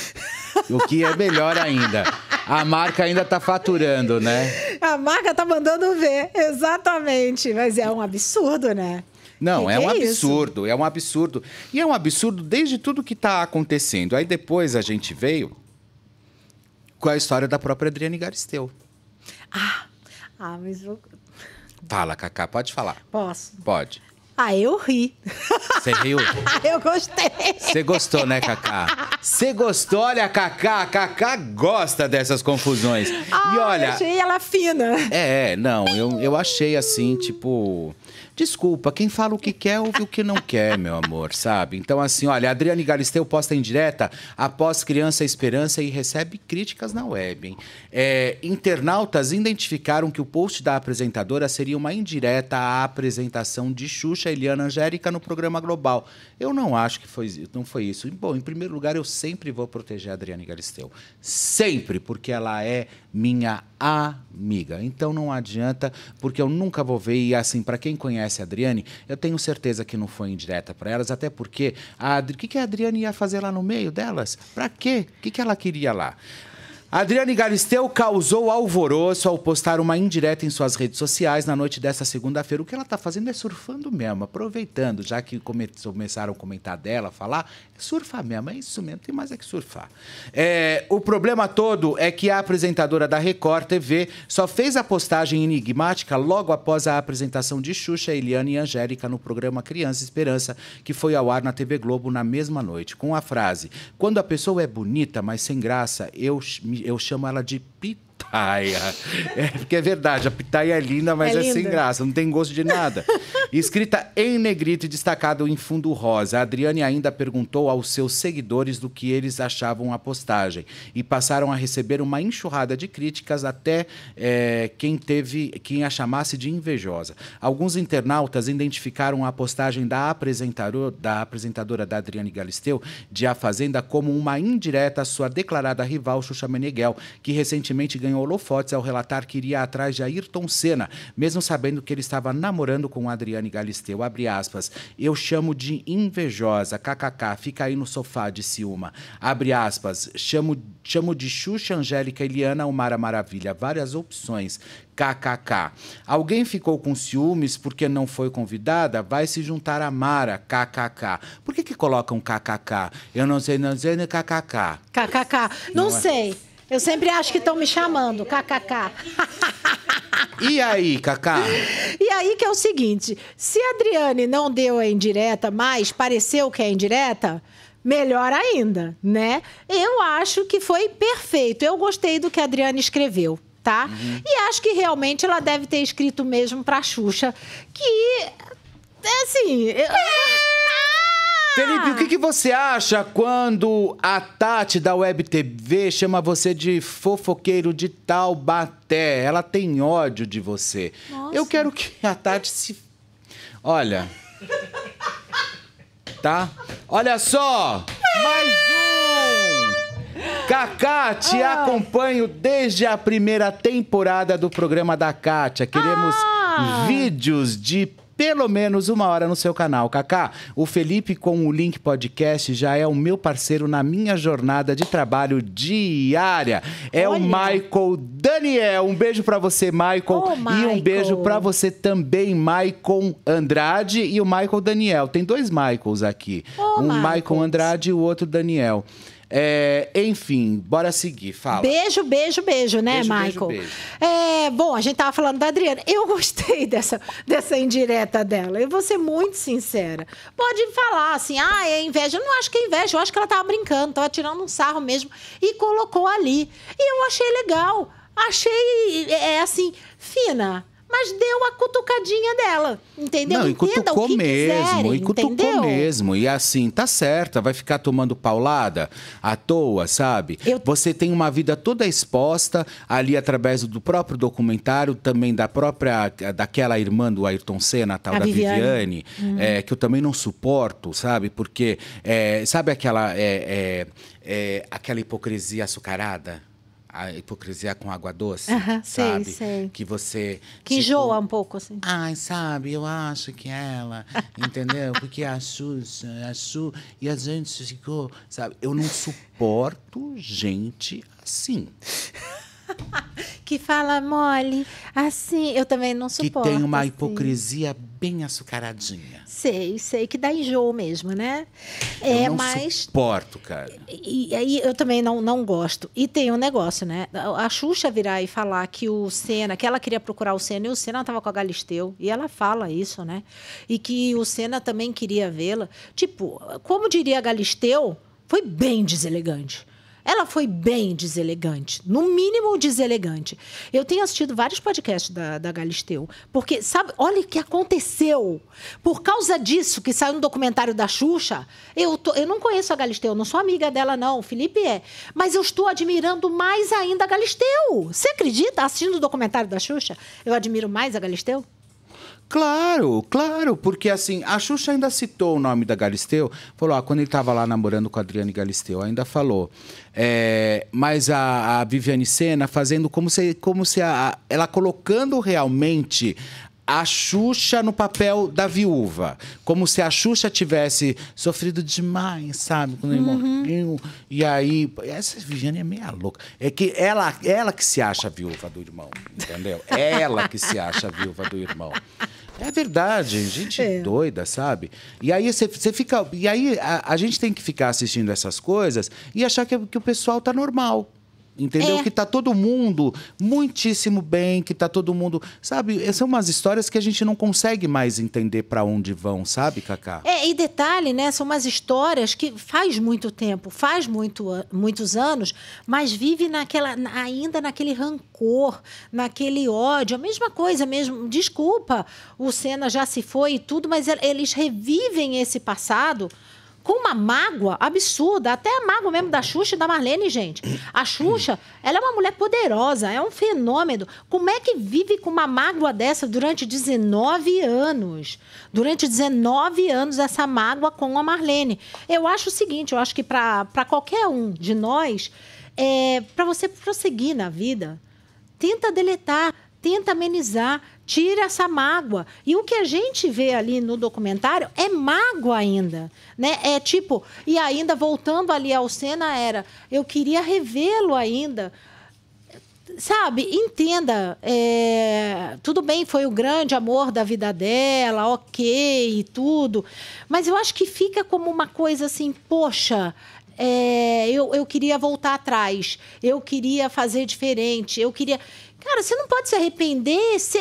A: O que é melhor ainda. A marca ainda está faturando, né?
B: A marca está mandando ver, exatamente. Mas é um absurdo, né?
A: Não, que é, um é absurdo, é, é um absurdo. E é um absurdo desde tudo que está acontecendo. Aí depois a gente veio com a história da própria Adriane Garisteu.
B: Ah, ah mas eu...
A: Fala, Cacá, pode falar. Posso? Pode.
B: Ah, eu ri.
A: Você riu?
B: eu gostei. Você
A: gostou, né, Cacá? Você gostou? Olha, Cacá, Cacá gosta dessas confusões. Ah, e olha, eu achei
B: ela fina.
A: É, é, não, eu, eu achei assim, tipo... Desculpa, quem fala o que quer ouve o que não quer, meu amor, sabe? Então, assim, olha, Adriane Galisteu posta em direta após Criança Esperança e recebe críticas na web, hein? É, internautas identificaram que o post da apresentadora seria uma indireta à apresentação de Xuxa Eliana Angélica no programa Global. Eu não acho que foi, não foi isso. Bom, em primeiro lugar, eu sempre vou proteger a Adriane Galisteu. Sempre, porque ela é minha amiga. Então não adianta, porque eu nunca vou ver. E assim, para quem conhece a Adriane, eu tenho certeza que não foi indireta para elas, até porque a Adri... o que, que a Adriane ia fazer lá no meio delas? Para quê? O que, que ela queria lá? Adriane Galisteu causou alvoroço ao postar uma indireta em suas redes sociais na noite desta segunda-feira. O que ela está fazendo é surfando mesmo, aproveitando, já que come começaram a comentar dela, falar, é surfar mesmo, é isso mesmo, tem mais é que surfar. É, o problema todo é que a apresentadora da Record TV só fez a postagem enigmática logo após a apresentação de Xuxa, Eliane e Angélica no programa Criança Esperança, que foi ao ar na TV Globo na mesma noite, com a frase: Quando a pessoa é bonita, mas sem graça, eu me eu chamo ela de Pit pitaia. É, porque é verdade, a pitaia é linda, mas é, é sem graça, não tem gosto de nada. Escrita em negrito e destacado em fundo rosa, a Adriane ainda perguntou aos seus seguidores do que eles achavam a postagem e passaram a receber uma enxurrada de críticas até é, quem teve quem a chamasse de invejosa. Alguns internautas identificaram a postagem da apresentador da, apresentadora da Adriane Galisteu de A Fazenda como uma indireta à sua declarada rival Xuxa Meneghel, que recentemente ganhou holofotes ao relatar que iria atrás de Ayrton Senna, mesmo sabendo que ele estava namorando com Adriane Galisteu. Abre aspas. Eu chamo de invejosa, kkk, fica aí no sofá, de Ciúma. Abre aspas. Chamo, chamo de Xuxa, Angélica, Eliana, Omara Maravilha. Várias opções. KKK. Alguém ficou com ciúmes porque não foi convidada? Vai se juntar a Mara, KKK. Por que, que colocam KKK? Eu não sei, não sei, né? KKK.
B: KKK. Não, não é. sei. É. Eu sempre acho que estão me chamando, kkk.
A: E aí, Cacá?
B: E aí que é o seguinte, se a Adriane não deu a indireta, mas pareceu que é indireta, melhor ainda, né? Eu acho que foi perfeito. Eu gostei do que a Adriane escreveu. Tá? Uhum. E acho que realmente ela deve ter escrito mesmo para Xuxa, que assim, eu... É, Felipe, o que, que,
A: você acha quando a Tati da Web TV chama você de fofoqueiro de Taubaté? Ela tem ódio de você. Nossa. Eu quero que a Tati se. Olha. tá? Olha só! Mais um! Cacá, te ah. acompanho desde a primeira temporada do programa da Kátia. Queremos ah. vídeos de pelo menos uma hora no seu canal, Kaká. O Felipe com o Link Podcast já é o meu parceiro na minha jornada de trabalho diária. É Olha. o Michael Daniel. Um beijo para você, Michael, oh, Michael, e um beijo para você também, Michael Andrade e o Michael Daniel. Tem dois Michaels aqui. Oh, um Michael. Michael Andrade e o outro Daniel. É, enfim, bora seguir. Fala.
B: Beijo, beijo, beijo, né, beijo, Michael? Beijo, beijo. É, bom, a gente tava falando da Adriana. Eu gostei dessa, dessa indireta dela. Eu vou ser muito sincera. Pode falar assim, ah, é inveja. Eu não acho que é inveja, eu acho que ela tava brincando, tava tirando um sarro mesmo e colocou ali. E eu achei legal. Achei, é, é assim, fina mas deu a cutucadinha dela, entendeu? Não, Entenda e cutucou mesmo, quiserem, e cutucou entendeu?
A: mesmo. E assim, tá certa, vai ficar tomando paulada à toa, sabe? Eu... Você tem uma vida toda exposta ali através do próprio documentário, também da própria, daquela irmã do Ayrton Senna, tal a da Viviane, Viviane hum. é, que eu também não suporto, sabe? Porque, é, sabe aquela, é, é, é aquela hipocrisia açucarada? a hipocrisia com água doce, uh -huh, sabe? Sei, sei. Que você.
B: Que tipo, enjoa um pouco, assim. Ai,
A: sabe, eu acho que ela, entendeu? Porque a Xuxa, a Xu, e a gente ficou, sabe? Eu não suporto gente
B: assim. que fala mole, assim, eu também não suporto. Que tem uma
A: assim. hipocrisia bem açucaradinha.
B: Sei, sei que dá enjoo mesmo, né? Eu é, não mas
A: suporto, cara.
B: E aí eu também não, não gosto. E tem um negócio, né? A Xuxa virar e falar que o Senna, que ela queria procurar o Senna e o Senna estava com a Galisteu, e ela fala isso, né? E que o Senna também queria vê-la. Tipo, como diria a Galisteu, foi bem deselegante. Ela foi bem deselegante, no mínimo deselegante. Eu tenho assistido vários podcasts da, da Galisteu, porque, sabe, olha o que aconteceu. Por causa disso, que saiu no um documentário da Xuxa, eu, tô, eu não conheço a Galisteu, não sou amiga dela, não, o Felipe é. Mas eu estou admirando mais ainda a Galisteu. Você acredita? Assistindo o documentário da Xuxa, eu admiro mais a Galisteu?
A: Claro, claro, porque assim, a Xuxa ainda citou o nome da Galisteu, falou, ah, quando ele estava lá namorando com a Adriane Galisteu, ainda falou. É, mas a, a, Viviane Senna fazendo como se, como se a, ela colocando realmente a Xuxa no papel da viúva. Como se a Xuxa tivesse sofrido demais, sabe? Quando ele uhum. morreu. E aí. Essa Viviane é meia louca. É que ela, ela que se acha viúva do irmão, entendeu? É ela que se acha viúva do irmão. É verdade, gente é. doida, sabe? E aí você fica. E aí a, a, gente tem que ficar assistindo essas coisas e achar que, é, que o pessoal tá normal. Entendeu? É. Que tá todo mundo muitíssimo bem, que tá todo mundo. Sabe, são umas histórias que a gente não consegue mais entender para onde vão, sabe, Cacá?
B: É, e detalhe, né? São umas histórias que faz muito tempo, faz muito, muitos anos, mas vive naquela, ainda naquele rancor, naquele ódio. A mesma coisa mesmo. Desculpa, o Senna já se foi e tudo, mas eles revivem esse passado com uma mágoa absurda, até a mágoa mesmo da Xuxa e da Marlene, gente. A Xuxa, ela é uma mulher poderosa, é um fenômeno. Como é que vive com uma mágoa dessa durante 19 anos? Durante 19 anos, essa mágoa com a Marlene. Eu acho o seguinte, eu acho que para qualquer um de nós, é, para você prosseguir na vida, tenta deletar tenta amenizar, tira essa mágoa. E o que a gente vê ali no documentário é mágoa ainda, né? É tipo, e ainda voltando ali ao Senna era, eu queria revê-lo ainda. Sabe, entenda, é, tudo bem, foi o grande amor da vida dela, ok e tudo, mas eu acho que fica como uma coisa assim, poxa, é, eu, eu queria voltar atrás, eu queria fazer diferente, eu queria. Cara, você não pode se arrepender. Você,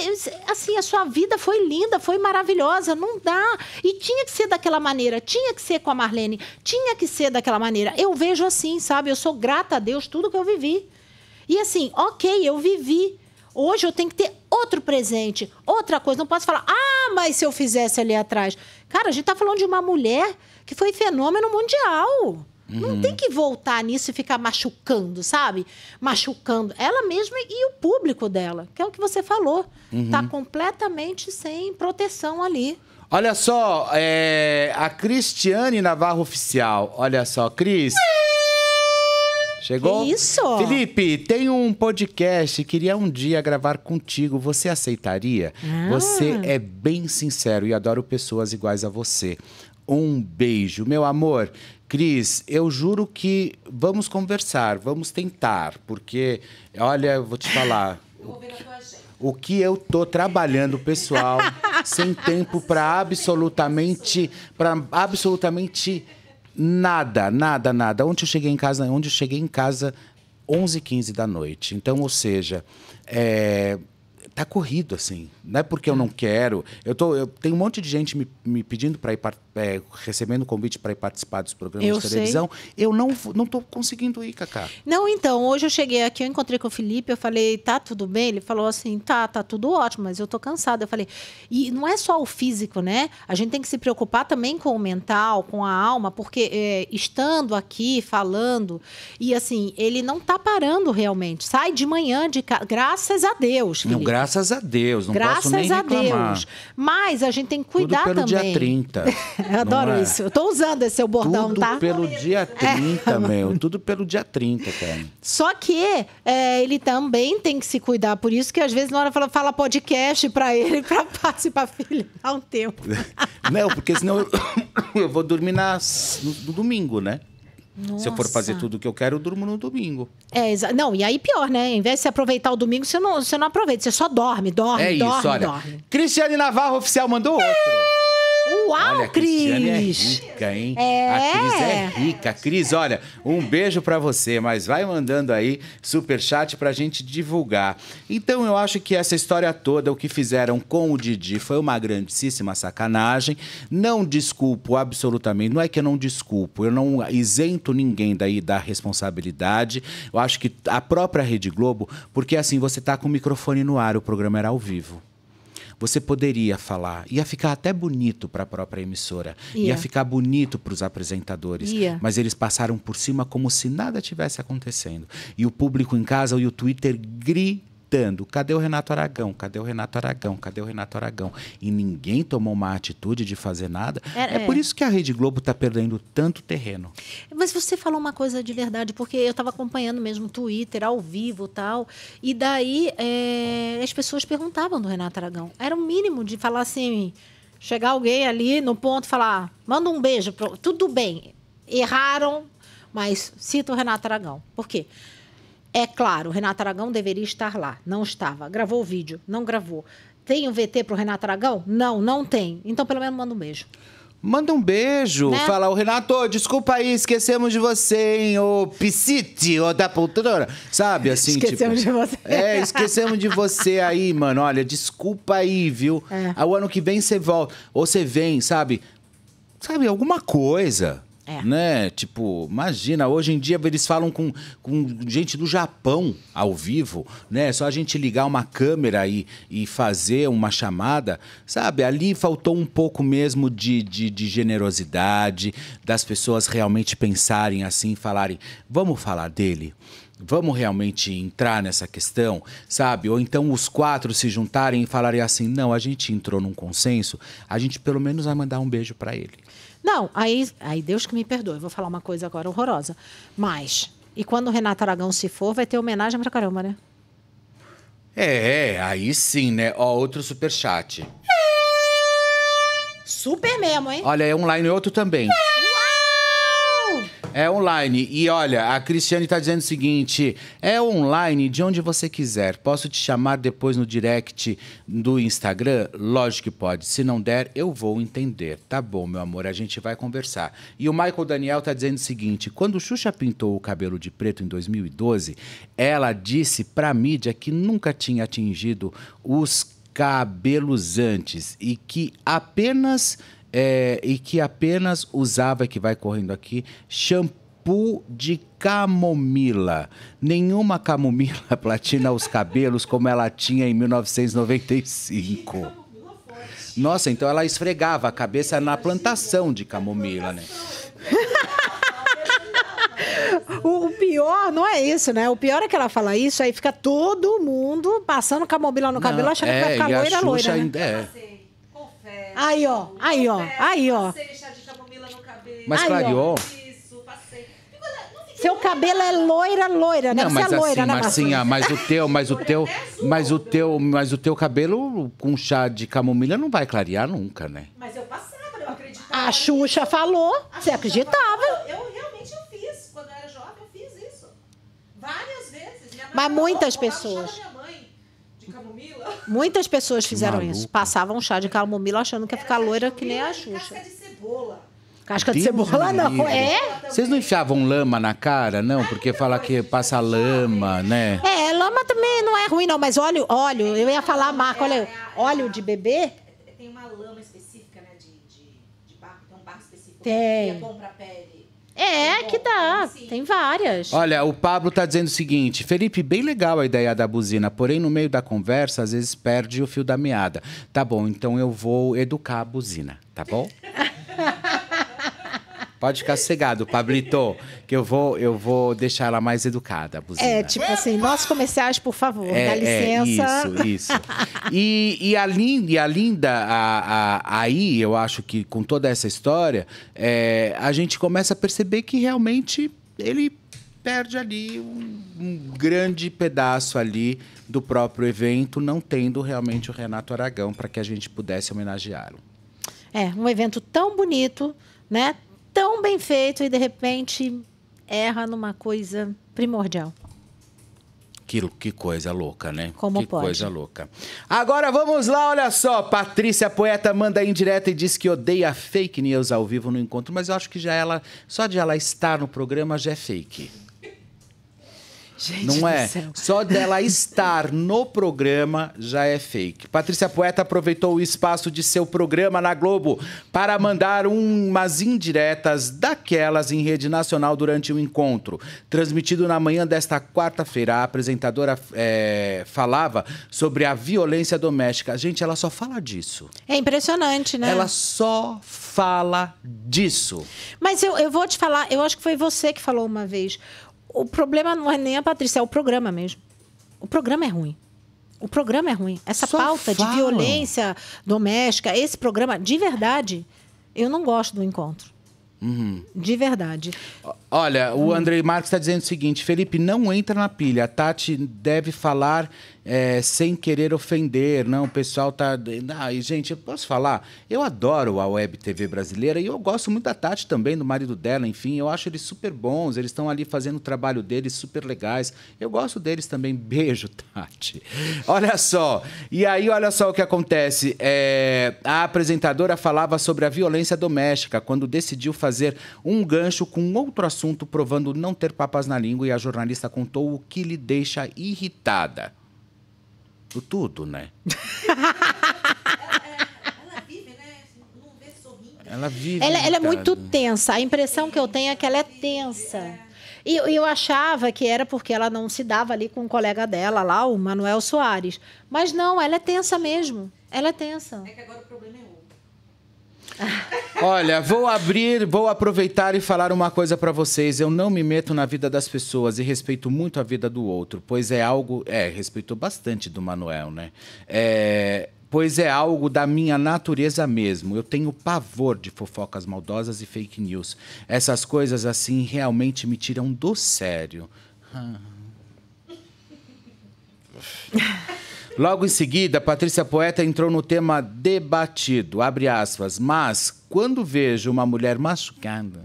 B: assim, a sua vida foi linda, foi maravilhosa. Não dá. E tinha que ser daquela maneira. Tinha que ser com a Marlene. Tinha que ser daquela maneira. Eu vejo assim, sabe? Eu sou grata a Deus tudo que eu vivi. E assim, ok, eu vivi. Hoje eu tenho que ter outro presente, outra coisa. Não posso falar, ah, mas se eu fizesse ali atrás. Cara, a gente está falando de uma mulher que foi fenômeno mundial. Uhum. Não tem que voltar nisso e ficar machucando, sabe? Machucando ela mesma e o público dela, que é o que você falou. Está uhum. completamente sem proteção ali.
A: Olha só, é... a Cristiane Navarro Oficial. Olha só, Cris. Chegou? Isso! Felipe, tem um podcast, queria um dia gravar contigo. Você aceitaria? Ah. Você é bem sincero e adoro pessoas iguais a você. Um beijo, meu amor. Cris, eu juro que vamos conversar, vamos tentar, porque, olha, eu vou te falar. Vou o, o que eu tô trabalhando, pessoal, sem tempo para absolutamente, para absolutamente nada, nada, nada. Onde eu cheguei em casa, onde eu cheguei em casa 11 15 da noite. Então, ou seja, é, tá corrido, assim. Não é porque eu não quero. Eu, tô, eu tenho um monte de gente me, me pedindo para ir é, recebendo convite para ir participar dos programas eu de televisão. Sei. Eu não não tô conseguindo ir, Cacá.
B: Não, então, hoje eu cheguei aqui, eu encontrei com o Felipe, eu falei, tá tudo bem? Ele falou assim, tá, tá tudo ótimo, mas eu tô cansada. Eu falei, e não é só o físico, né? A gente tem que se preocupar também com o mental, com a alma, porque é, estando aqui, falando, e assim, ele não tá parando realmente. Sai de manhã de ca... graças a Deus, Felipe. Não,
A: graças graças a Deus, não graças posso nem reclamar. Deus.
B: Mas a gente tem que cuidar Tudo pelo também. dia 30. eu adoro é? isso. Eu usando esse seu bordão, Tudo tá? Tudo
A: pelo dia 30, é. meu. Tudo pelo dia 30, cara.
B: Só que é, ele também tem que se cuidar. Por isso que às vezes na hora fala, fala podcast para ele, para participar, filho. Dá um tempo.
A: não, porque senão eu, eu vou dormir nas, no, no domingo, né?
B: Nossa. Se eu for fazer tudo
A: o que eu quero, eu durmo no domingo.
B: É, não, e aí pior, né? Em vez de você aproveitar o domingo, você não, você não aproveita, você só dorme, dorme, é dorme, isso, olha. dorme. Cristiane Navarro Oficial mandou outro. Uau, olha, a é Cris! é rica, hein? É. A Cris é
A: rica. Cris, olha, um beijo para você, mas vai mandando aí super chat pra gente divulgar. Então eu acho que essa história toda, o que fizeram com o Didi, foi uma grandíssima sacanagem. Não desculpo absolutamente, não é que eu não desculpo, eu não isento ninguém daí da responsabilidade. Eu acho que a própria Rede Globo, porque assim você tá com o microfone no ar, o programa era ao vivo você poderia falar. Ia ficar até bonito para a própria emissora, ia, ia ficar bonito para os apresentadores, ia. mas eles passaram por cima como se nada tivesse acontecendo. E o público em casa e o Twitter gritaram gritando: cadê o Renato Aragão? Cadê o Renato Aragão? Cadê o Renato Aragão? E ninguém tomou uma atitude de fazer nada. É, é por é. isso que a Rede Globo está perdendo tanto terreno.
B: Mas você falou uma coisa de verdade, porque eu estava acompanhando mesmo o Twitter ao vivo tal, e daí é, as pessoas perguntavam do Renato Aragão. Era o mínimo de falar assim. Chegar alguém ali no ponto e falar, manda um beijo, pro... tudo bem, erraram, mas cita o Renato Aragão. Por quê? É claro, Renato Aragão deveria estar lá, não estava. Gravou o vídeo, não gravou. Tem um VT para o Renato Aragão? Não, não tem. Então, pelo menos, manda um beijo.
A: Manda um beijo. Né? Fala, o Renato, desculpa aí, esquecemos de você, hein? Ô, piscite, ô da poltrona. Sabe, assim, esquecemos tipo... Esquecemos de você. É, esquecemos de você aí, mano. Olha, desculpa aí, viu? É. O ano que vem você volta. Ou você vem, sabe? Sabe, alguma coisa. É. Né? Tipo, imagina, hoje em dia eles falam com, com gente do Japão ao vivo, né? Só a gente ligar uma câmera e, e fazer uma chamada, sabe? Ali faltou um pouco mesmo de, de, de generosidade, das pessoas realmente pensarem assim, falarem, vamos falar dele vamos realmente entrar nessa questão, sabe? Ou então os quatro se juntarem e falarem assim: não, a gente entrou num consenso, a gente pelo menos vai mandar um beijo para ele.
B: Não, aí, aí Deus que me perdoe, vou falar uma coisa agora horrorosa. Mas, e quando o Renato Aragão se for, vai ter homenagem pra caramba, né?
A: É, aí sim, né? Ó, outro superchat.
B: Super mesmo, hein?
A: Olha, é e outro também. É online. E olha, a Cristiane está dizendo o seguinte: é online de onde você quiser. Posso te chamar depois no direct do Instagram? Lógico que pode. Se não der, eu vou entender. Tá bom, meu amor, a gente vai conversar. E o Michael Daniel está dizendo o seguinte: quando Xuxa pintou o cabelo de preto em 2012, ela disse para a mídia que nunca tinha atingido os cabelos antes e que apenas é, e que apenas usava, que vai correndo aqui, shampoo de camomila. Nenhuma camomila platina os cabelos como ela tinha em 1995. Nossa, então ela esfregava a cabeça na plantação de camomila, né?
B: o pior não é isso, né? O pior é que ela fala isso, aí fica todo mundo passando camomila no cabelo, não, achando é, que vai ficar loira, loira. Né? É. Aí, ó. Aí, ó. Aí, ó. Mas, clareou. Seu cabelo é loira, loira, né? Não, mas é loira, assim, né, Marcinha, assim, ah,
A: mas o teu, mas o teu, mas o teu, mas o teu cabelo com chá de camomila não vai clarear
B: nunca, né? Mas eu passava,
A: eu acreditava.
B: A Xuxa falou, a você Xuxa acreditava. Falou, eu realmente eu fiz, quando eu era jovem, eu fiz isso. Várias vezes. mas muitas falou, pessoas. Muitas pessoas fizeram isso. Passavam chá de camomila achando que ia ficar loira que nem a Xuxa. Casca de cebola. Casca Deus de cebola não, é? Vocês
A: não enfiavam lama na cara, não? Porque falar que passa lama, né?
B: É, lama também não é ruim, não. Mas óleo, óleo, eu ia falar Marco olha, é, é, óleo de bebê. É, tem uma lama específica, né? De, de, de barro, tem um barro específico. Tem. Que é bom pra pele. É, que dá. Né? Tem várias.
A: Olha, o Pablo tá dizendo o seguinte: Felipe, bem legal a ideia da buzina, porém no meio da conversa às vezes perde o fio da meada. Tá bom, então eu vou educar a buzina, tá bom? Pode ficar cegado, Pablito, que eu vou, eu vou deixar ela mais educada, buzina.
B: É, tipo assim, nossos comerciais, por favor, é, dá é, licença. É, isso, isso.
A: e, e, a Linda, e a Linda a, a, aí, eu acho que com toda essa história, é, a gente começa a perceber que realmente ele perde ali um, um, grande pedaço ali do próprio evento, não tendo realmente o Renato Aragão para que a gente pudesse homenageá-lo.
B: É, um evento tão bonito, né? tão bem feito e de repente erra numa coisa primordial.
A: Que, que coisa louca, né? Como que pode? coisa louca. Agora vamos lá, olha só. Patrícia Poeta manda indireta e diz que odeia fake news ao vivo no encontro, mas eu acho que já ela, só de ela estar no programa já é fake. Gente não é? Só dela estar no programa já é fake. Patrícia Poeta aproveitou o espaço de seu programa na Globo para mandar umas indiretas daquelas em rede nacional durante o um encontro. Transmitido na manhã desta quarta-feira, a apresentadora é, falava sobre a violência doméstica. Gente, ela só fala disso.
B: É impressionante, né? Ela só fala disso. Mas eu, eu vou te falar, eu acho que foi você que falou uma vez. O problema não é nem a Patrícia, é o programa mesmo. O programa é ruim. O programa é ruim. Essa Só pauta falam. de violência doméstica, esse programa, de verdade, eu não gosto do encontro. Uhum. De verdade.
A: Olha, o Andrei Marques está dizendo o seguinte: Felipe, não entra na pilha. A Tati deve falar é, sem querer ofender, não, o pessoal tá. Ah, e, gente, eu posso falar? Eu adoro a Web TV brasileira e eu gosto muito da Tati também, do marido dela, enfim, eu acho eles super bons, eles estão ali fazendo o trabalho deles super legais. Eu gosto deles também. Beijo, Tati. Olha só. E aí, olha só o que acontece. É, a apresentadora falava sobre a violência doméstica quando decidiu fazer um gancho com outro assunto, provando não ter papas na língua, e a jornalista contou o que lhe deixa irritada tudo, né? Ela vive. Né? Ela, ela, é muito
B: tensa. A impressão que eu tenho é que ela é tensa. E eu achava que era porque ela não se dava ali com o um colega dela lá, o Manuel Soares. Mas não, ela é tensa mesmo. Ela é tensa. É que agora o problema é
A: Olha, vou abrir, vou aproveitar e falar uma coisa para vocês. Eu não me meto na vida das pessoas e respeito muito a vida do outro, pois é algo. É, respeitou bastante do Manuel, né? É, pois é algo da minha natureza mesmo. Eu tenho pavor de fofocas maldosas e fake news. Essas coisas assim realmente me tiram do sério. Ah. Logo em seguida, Patrícia Poeta entrou no tema debatido, abre aspas, mas quando vejo uma mulher machucada,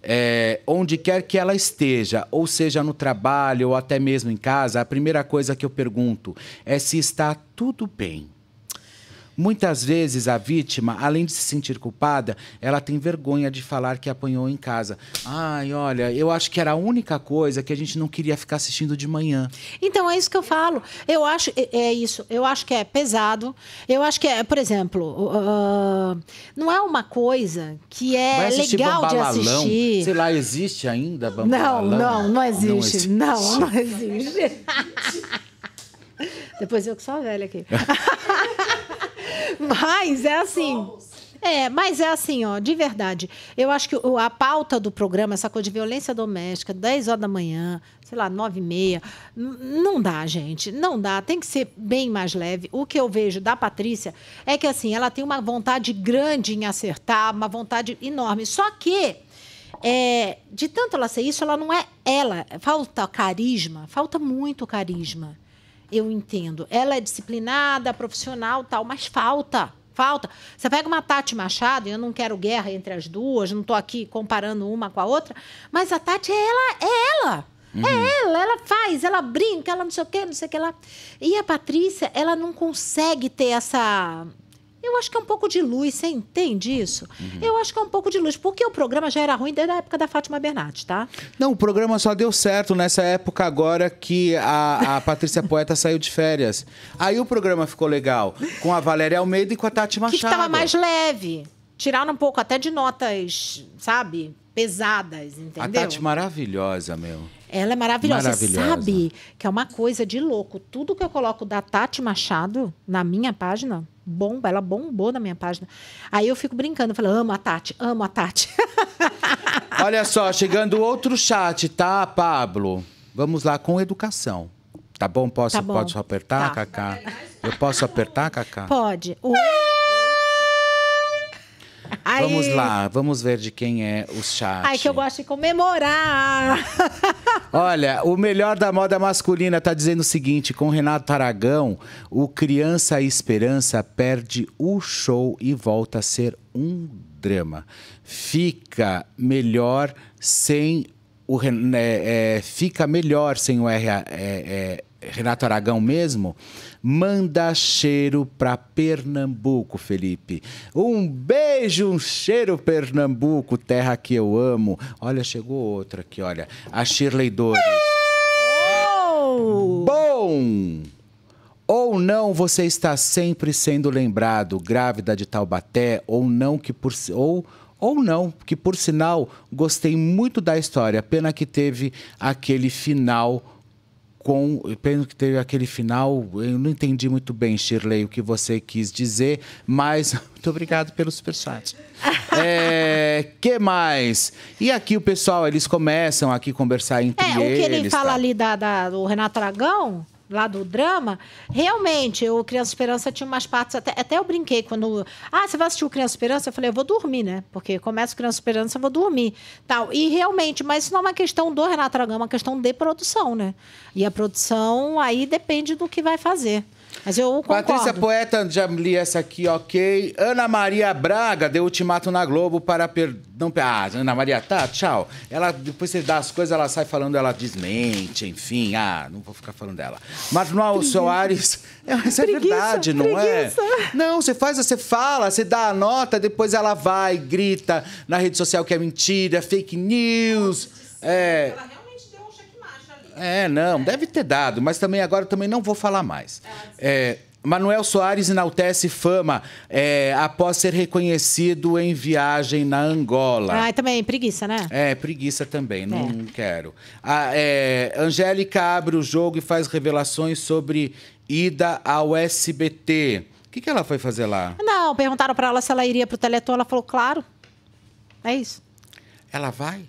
A: é, onde quer que ela esteja, ou seja no trabalho ou até mesmo em casa, a primeira coisa que eu pergunto é se está tudo bem. Muitas vezes a vítima, além de se sentir culpada, ela tem vergonha de falar que apanhou em casa. Ai, olha, eu acho que era a única coisa que a gente não queria ficar assistindo de manhã.
B: Então é isso que eu falo. Eu acho é, é isso. Eu acho que é pesado. Eu acho que é, por exemplo, uh, não é uma coisa que é legal de assistir. Sei
A: lá, existe ainda bambalão? Não, não, não existe. Não, existe.
B: não, não existe. Depois eu que sou a velha aqui. Mas é assim. É, mas é assim, ó, de verdade. Eu acho que a pauta do programa, essa coisa de violência doméstica, 10 horas da manhã, sei lá, 9 e meia, não dá, gente. Não dá. Tem que ser bem mais leve. O que eu vejo da Patrícia é que, assim, ela tem uma vontade grande em acertar, uma vontade enorme. Só que. É, de tanto ela ser isso, ela não é ela. Falta carisma, falta muito carisma eu entendo. Ela é disciplinada, profissional, tal, mas falta. Falta. Você pega uma Tati Machado, eu não quero guerra entre as duas, não estou aqui comparando uma com a outra, mas a Tati, é ela é ela. Uhum. É ela, ela faz, ela brinca, ela não sei o quê, não sei o que lá. E a Patrícia, ela não consegue ter essa eu acho que é um pouco de luz, você entende isso? Uhum. Eu acho que é um pouco de luz, porque o programa já era ruim desde a época da Fátima Bernardes, tá?
A: Não, o programa só deu certo nessa época agora que a, a Patrícia Poeta saiu de férias. Aí o programa ficou legal, com a Valéria Almeida e com a Tati Machado. Que estava mais
B: leve. Tiraram um pouco até de notas, sabe? Pesadas, entendeu? A Tati
A: maravilhosa, meu.
B: Ela é maravilhosa. maravilhosa. Você sabe que é uma coisa de louco. Tudo que eu coloco da Tati Machado na minha página, bomba, ela bombou na minha página. Aí eu fico brincando, falando falo, amo a Tati, amo a Tati.
A: Olha só, chegando outro chat, tá, Pablo? Vamos lá com educação. Tá bom? Posso, tá bom. posso apertar, tá. Cacá? Eu posso apertar, Cacá?
B: Pode. O... É. Aí... Vamos lá,
A: vamos ver de quem é o chat. Ai,
B: que eu gosto de comemorar!
A: Olha, o melhor da moda masculina está dizendo o seguinte: com Renato Aragão, o Criança e Esperança perde o show e volta a ser um drama. Fica melhor sem o é, é, fica melhor sem o R, é, é, Renato Aragão mesmo. Manda cheiro para Pernambuco, Felipe. Um beijo, um cheiro, Pernambuco, terra que eu amo. Olha, chegou outra aqui, olha. A Shirley Dores. Oh! Bom! Ou não, você está sempre sendo lembrado, grávida de Taubaté, ou não que por ou ou não, que por sinal gostei muito da história, pena que teve aquele final com. Penso que teve aquele final. Eu não entendi muito bem, Shirley, o que você quis dizer, mas muito obrigado pelo superchat. é, que mais? E aqui o pessoal, eles começam aqui a conversar entre eles. É, o que ele fala tá?
B: ali da, da, do Renato Aragão lá do drama, realmente, o Criança Esperança tinha umas partes, até, até eu brinquei quando. Ah, você vai assistir o Criança Esperança? Eu falei, eu vou dormir, né? Porque começa o Criança Esperança, eu vou dormir. tal. E realmente, mas isso não é uma questão do Renato Aragão, é uma questão de produção, né? E a produção aí depende do que vai fazer. Mas eu
A: concordo. Patrícia Poeta, já li essa aqui, ok. Ana Maria Braga deu ultimato na Globo para... Per... Não, ah, Ana Maria, tá, tchau. Ela, depois você dá as coisas, ela sai falando, ela desmente, enfim. Ah, não vou ficar falando dela. Manuel Soares... É, isso é verdade, não é? preguiça. é? Não, você faz, você fala, você dá a nota, depois ela vai, grita na rede social que é mentira, fake news... É, é, não, deve ter dado, mas também agora também não vou falar mais. Ah, é, Manuel Soares enaltece fama é, após ser reconhecido em viagem na Angola. Ah,
B: também preguiça, né?
A: É, preguiça também, não é. quero. A, ah, é, Angélica abre o jogo e faz revelações sobre ida ao SBT. O que, que ela foi fazer lá?
B: Não, perguntaram para ela se ela iria para o Teleton, ela falou, claro. É isso.
A: Ela vai?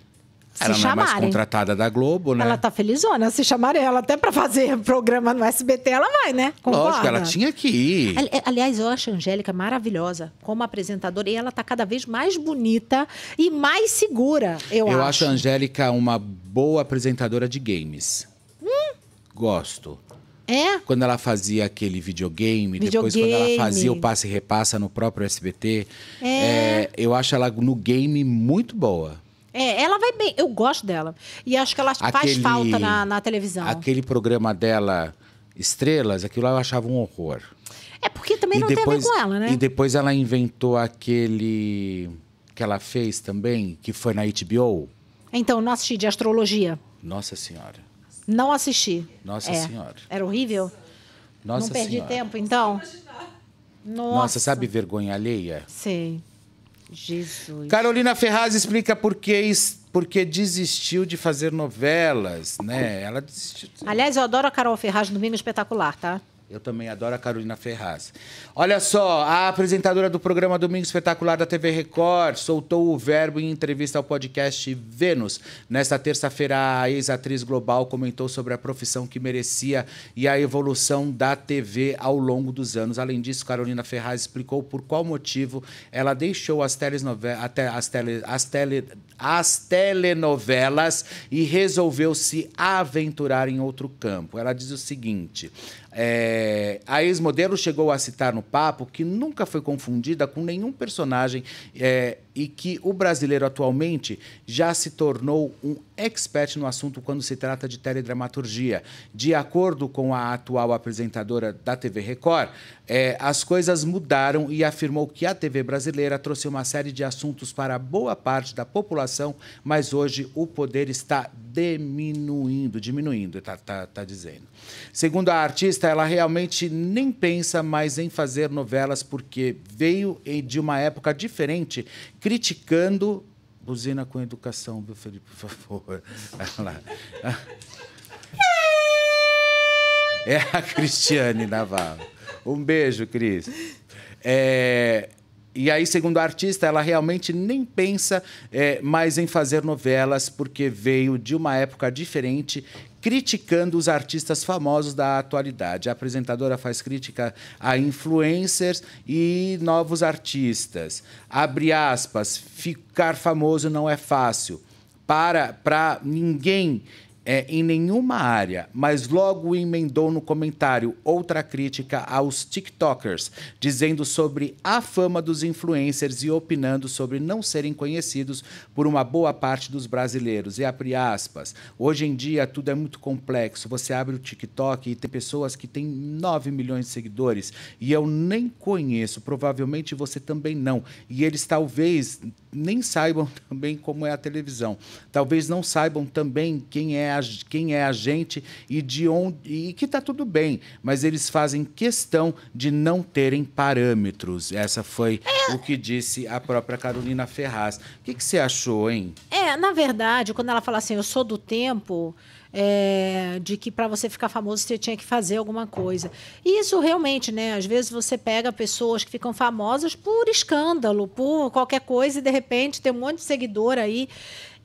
A: Ela é se não chamarem. é mais
B: contratada da Globo, né? Ela tá felizona. Se chamarem ela até para fazer programa no SBT, ela vai, né? Concorda? Lógico, ela tinha que ir. Eh, aliás, eu acho a Angélica maravilhosa como apresentadora. E ela tá cada vez mais bonita e mais segura, eu, eu acho. Eu acho
A: a Angélica uma boa apresentadora de games. Hum? Gosto. É? Quando ela fazia aquele videogame, videogame, depois quando ela fazia o passe e repassa no próprio SBT.
B: É. É,
A: eu acho ela no game muito boa.
B: É, ela vai bem. Eu gosto dela. E acho que ela aquele, faz falta na, na, televisão. Aquele
A: programa dela, Estrelas, aquilo lá eu achava um horror.
B: É porque também e não depois, tem a ver com ela, né? E
A: depois ela inventou aquele que ela fez também, que foi na HBO.
B: Então, não assisti, de astrologia.
A: Nossa Senhora.
B: Não assisti. Nossa é. Senhora. Era horrível? Nossa não perdi senhora. tempo, então? Nossa. Nossa,
A: sabe vergonha alheia?
B: Sim. Jesus.
A: Carolina Ferraz explica por que, porque desistiu de fazer novelas, né? Ela desistiu.
B: Aliás, eu adoro a Carol Ferraz no Domingo Espetacular, tá?
A: Eu também adoro a Carolina Ferraz. Olha só, a apresentadora do programa Domingo Espetacular da TV Record soltou o verbo em entrevista ao podcast Vênus. Nesta terça-feira, a ex-atriz global comentou sobre a profissão que merecia e a evolução da TV ao longo dos anos. Além disso, Carolina Ferraz explicou por qual motivo ela deixou as, até as, tele, as, tele, as telenovelas e resolveu se aventurar em outro campo. Ela diz o seguinte. É, a ex-modelo chegou a citar no papo que nunca foi confundida com nenhum personagem é, e que o brasileiro atualmente já se tornou um expert no assunto quando se trata de teledramaturgia. De acordo com a atual apresentadora da TV Record, é, as coisas mudaram e afirmou que a TV brasileira trouxe uma série de assuntos para boa parte da população, mas hoje o poder está diminuindo, diminuindo, está tá, tá dizendo. Segundo a artista, ela realmente nem pensa mais em fazer novelas porque veio de uma época diferente, criticando buzina com educação, meu Felipe, por favor. É a Cristiane Navarro. Um beijo, Cris. É, e aí, segundo a artista, ela realmente nem pensa é, mais em fazer novelas, porque veio de uma época diferente, criticando os artistas famosos da atualidade. A apresentadora faz crítica a influencers e novos artistas. Abre aspas, ficar famoso não é fácil. Para, para ninguém é, em nenhuma área, mas logo emendou no comentário outra crítica aos TikTokers, dizendo sobre a fama dos influencers e opinando sobre não serem conhecidos por uma boa parte dos brasileiros. E abre aspas. Hoje em dia tudo é muito complexo. Você abre o TikTok e tem pessoas que têm 9 milhões de seguidores e eu nem conheço, provavelmente você também não. E eles talvez nem saibam também como é a televisão. Talvez não saibam também quem é a quem é a gente e de onde e que está tudo bem, mas eles fazem questão de não terem parâmetros. Essa foi é... o que disse a própria Carolina Ferraz. O que, que você achou, hein?
B: É, na verdade, quando ela fala assim, eu sou do tempo. É, de que para você ficar famoso você tinha que fazer alguma coisa. E isso realmente, né? Às vezes você pega pessoas que ficam famosas por escândalo, por qualquer coisa, e de repente tem um monte de seguidor aí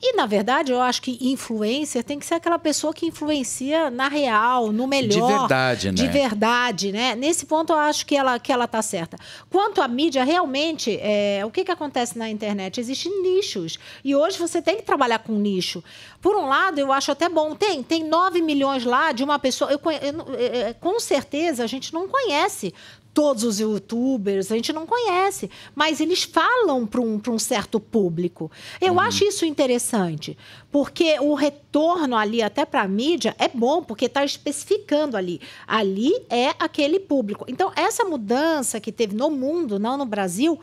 B: e, na verdade, eu acho que influencer tem que ser aquela pessoa que influencia na real, no melhor. De verdade, né? De verdade, né? Nesse ponto, eu acho que ela, que ela tá certa. Quanto à mídia, realmente, é, o que, que acontece na internet? Existem nichos. E hoje você tem que trabalhar com nicho. Por um lado, eu acho até bom. Tem, tem 9 milhões lá de uma pessoa. Eu, eu, eu, é, é, com certeza, a gente não conhece todos os youtubers, a gente não conhece, mas eles falam para um, um certo público. Eu uhum. acho isso interessante, porque o retorno ali, até para a mídia, é bom, porque está especificando ali. Ali é aquele público. Então, essa mudança que teve no mundo, não no Brasil,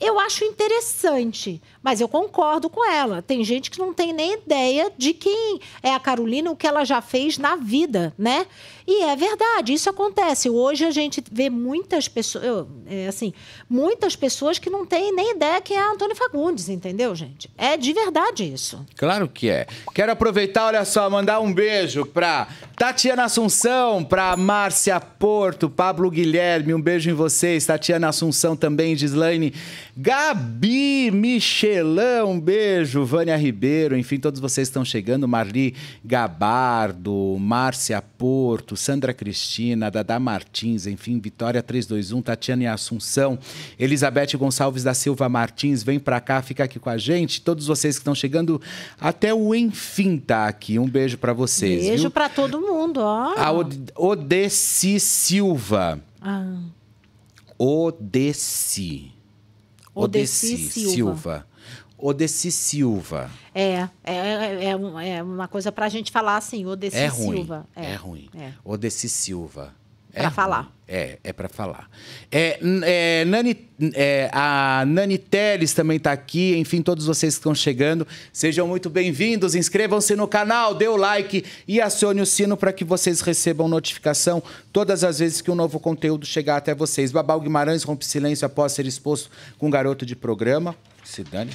B: eu acho interessante, mas eu concordo com ela. Tem gente que não tem nem ideia de quem é a Carolina, o que ela já fez na vida, né? E é verdade, isso acontece. Hoje a gente vê muitas pessoas, é assim, muitas pessoas que não têm nem ideia quem é Antônio Fagundes, entendeu, gente? É de verdade isso.
A: Claro que é. Quero aproveitar, olha só, mandar um beijo para Tatiana Assunção, para Márcia Porto, Pablo Guilherme, um beijo em vocês. Tatiana Assunção também, Gislaine Gabi Michelão, um beijo. Vânia Ribeiro, enfim, todos vocês estão chegando. Marli Gabardo, Márcia Porto, Sandra Cristina, Dada Martins, enfim, Vitória 321, Tatiane Assunção, Elizabeth Gonçalves da Silva Martins, vem para cá, fica aqui com a gente. Todos vocês que estão chegando, até o enfim tá aqui. Um beijo para vocês. Beijo
B: para todo mundo, ó. A
A: Od Odessi Silva. Ah. Odessi.
B: Odessi Silva. Silva.
A: Odessi Silva.
B: É, é, é, é, é uma coisa para a gente falar assim, Odessi é Silva. Ruim, é. é ruim. É.
A: Odessi Silva. É para falar. É, é para falar. É, é, Nani, é, a Nani Teles também está aqui. Enfim, todos vocês que estão chegando, sejam muito bem-vindos. Inscrevam-se no canal, dê o like e acione o sino para que vocês recebam notificação todas as vezes que um novo conteúdo chegar até vocês. Babal Guimarães rompe silêncio após ser exposto com um garoto de programa. Se dane.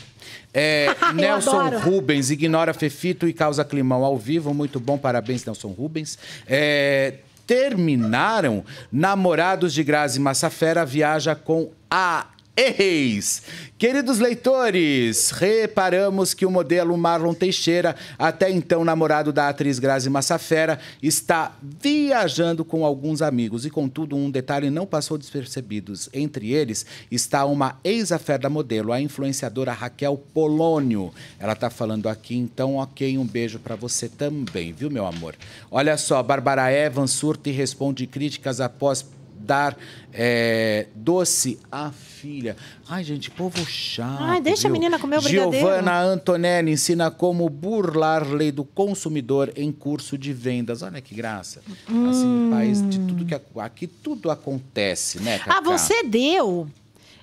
A: É, Nelson Rubens ignora Fefito e causa climão ao vivo. Muito bom, parabéns, Nelson Rubens. É, terminaram, namorados de Grazi Massafera viaja com a Eis! Queridos leitores, reparamos que o modelo Marlon Teixeira, até então namorado da atriz Grazi Massafera, está viajando com alguns amigos. E, contudo, um detalhe não passou despercebido. Entre eles está uma ex-afé da modelo, a influenciadora Raquel Polônio. Ela está falando aqui, então, ok, um beijo para você também, viu, meu amor? Olha só, Bárbara Evans surta e responde críticas após dar é, doce a filha. Ai, gente, povo chato. Ai, deixa viu? a menina comer o brigadeiro. Giovana Antonelli ensina como burlar lei do consumidor em curso de vendas. Olha que graça. Assim, hum. Assim, país de
B: tudo que aqui tudo
A: acontece, né? Cacá? Ah,
B: você deu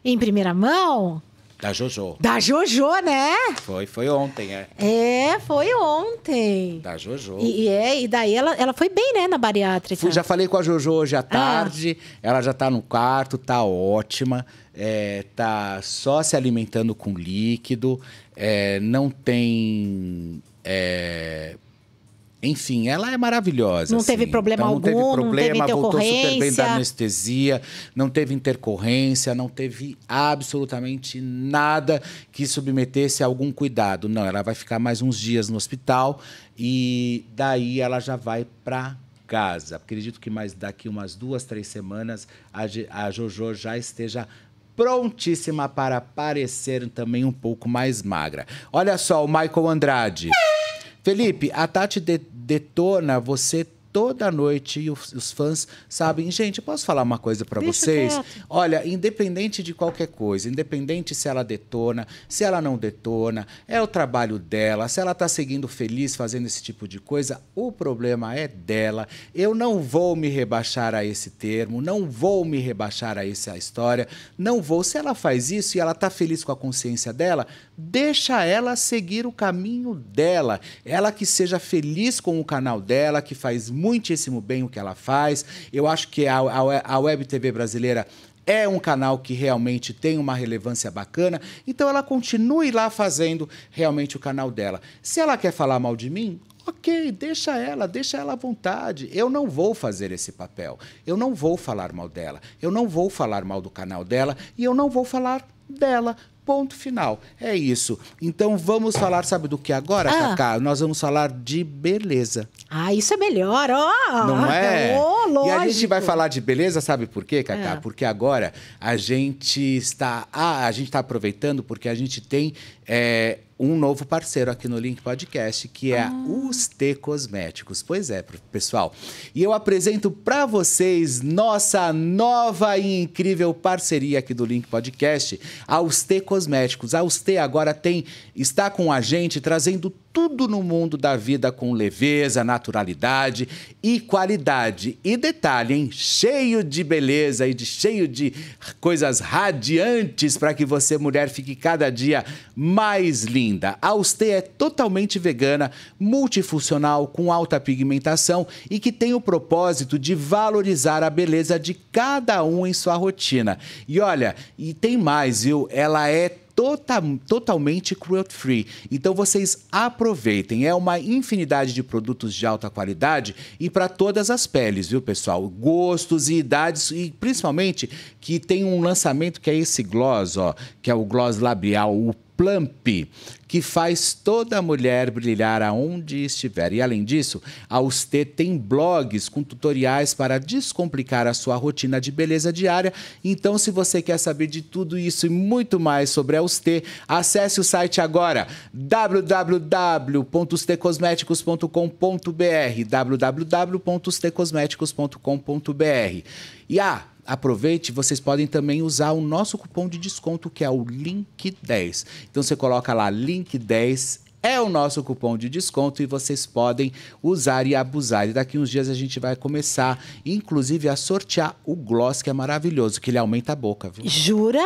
B: em primeira mão? Da
A: Jojo. Da
B: Jojo, né?
A: Foi, foi ontem, é.
B: É, foi ontem. Da Jojo. E, e é, e daí ela, ela foi bem, né, na bariátrica. Fui, já falei
A: com a Jojo hoje à ah. tarde. Ah. Ela já tá no quarto, tá ótima. É, tá só se alimentando com líquido. É, não tem é, enfim, ela é maravilhosa. Não assim. teve problema então, não algum, teve problema, não teve voltou super bem da anestesia, não teve intercorrência, não teve absolutamente nada que submetesse a algum cuidado. Não, ela vai ficar mais uns dias no hospital e daí ela já vai para casa. Acredito que mais daqui umas duas, três semanas a Jojo já esteja prontíssima para parecer também um pouco mais magra. Olha só, o Michael Andrade. Felipe, a Tati de detona você toda noite e os, os, fãs sabem, gente, posso falar uma coisa para vocês? Quieto. Olha, independente de qualquer coisa, independente se ela detona, se ela não detona, é o trabalho dela, se ela está seguindo feliz fazendo esse tipo de coisa, o problema é dela. Eu não vou me rebaixar a esse termo, não vou me rebaixar a essa história, não vou. Se ela faz isso e ela está feliz com a consciência dela, deixa ela seguir o caminho dela. Ela que seja feliz com o canal dela, que faz muitíssimo bem o que ela faz. Eu acho que a, a, a Web TV brasileira é um canal que realmente tem uma relevância bacana, então ela continue lá fazendo realmente o canal dela. Se ela quer falar mal de mim, ok, deixa ela, deixa ela à vontade. Eu não vou fazer esse papel. Eu não vou falar mal dela. Eu não vou falar mal do canal dela e eu não vou falar dela, Ponto final. É isso. Então vamos falar, sabe do que agora, ah. Cacá? Nós vamos falar de beleza.
B: Ah, isso é melhor, ó. Oh, Não é? Oh, e a gente vai falar
A: de beleza, sabe por quê, Cacá? É. Porque agora a gente está. Ah, a gente está aproveitando porque a gente tem. É, um novo parceiro aqui no Link Podcast, que é ah. a UST Cosméticos. Pois é, pessoal. E eu apresento para vocês nossa nova e incrível parceria aqui do Link Podcast, a UST Cosméticos. A UST agora tem está com a gente trazendo tudo no mundo da vida com leveza, naturalidade e qualidade. E detalhe, hein? Cheio de beleza e de, cheio de coisas radiantes para que você, mulher, fique cada dia mais linda linda. A Austé é totalmente vegana, multifuncional, com alta pigmentação e que tem o propósito de valorizar a beleza de cada um em sua rotina. E olha, e tem mais, viu? Ela é totalmente cruelty free. Então vocês aproveitem, é uma infinidade de produtos de alta qualidade e para todas as peles, viu, pessoal? Gostos e idades e principalmente que tem um lançamento que é esse gloss, ó, que é o gloss labial, o Plump, que faz toda mulher brilhar aonde estiver. E além disso, a Usté tem blogs com tutoriais para descomplicar a sua rotina de beleza diária. Então, se você quer saber de tudo isso e muito mais sobre a Usté, acesse o site agora www.ustecosméticos.com.br www.ustecosméticos.com.br E ah, aproveite, vocês podem também usar o nosso cupom de desconto, que é o LINK10. Então você coloca lá LINK10 é o nosso cupom de desconto e vocês podem usar e abusar. E daqui uns dias a gente vai começar, inclusive, a sortear o gloss, que é maravilhoso, que ele aumenta a boca. Viu?
B: Jura?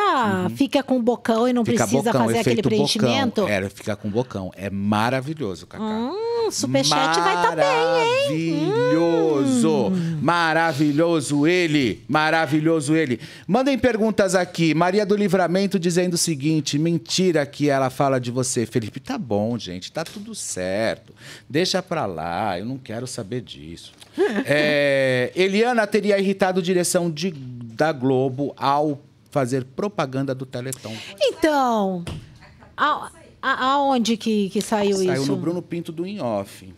B: Uhum. Fica com bocão e não fica precisa bocão, fazer aquele preenchimento? Bocão.
A: É, fica com bocão. É maravilhoso, Cacá.
B: Hum, superchat vai estar tá bem, hein?
A: Maravilhoso! Hum. Maravilhoso ele! Maravilhoso ele! Mandem perguntas aqui. Maria do Livramento dizendo o seguinte, mentira que ela fala de você. Felipe, tá bom, gente, tá tudo certo. Deixa pra lá, eu não quero saber disso. é, Eliana teria irritado a direção de, da Globo ao fazer propaganda do Teleton.
B: Então, a, a, aonde que, que saiu, saiu isso? Saiu no
A: Bruno Pinto do In-Off.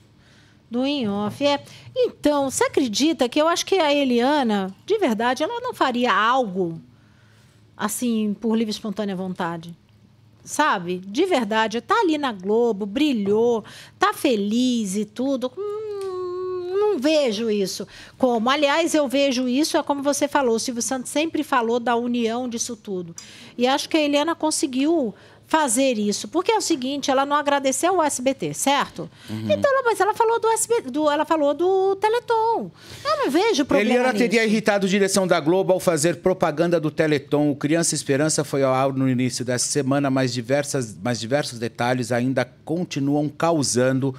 B: Do In-Off, é. Então, você acredita que eu acho que a Eliana, de verdade, ela não faria algo assim por livre e espontânea vontade? sabe? De verdade, tá ali na Globo, brilhou, tá feliz e tudo. Hum, não vejo isso como. Aliás, eu vejo isso, é como você falou, o Silvio Santos sempre falou da união disso tudo. E acho que a Helena conseguiu fazer isso. Porque é o seguinte, ela não agradeceu o SBT, certo? Uhum. Então, ela, mas ela falou do SBT, do, ela falou do Teleton. Eu não vejo problema Eliana nisso. teria
A: irritado a direção da Globo ao fazer propaganda do Teleton. O Criança Esperança foi ao ar no início dessa semana, mas, diversas, mas diversos detalhes ainda continuam causando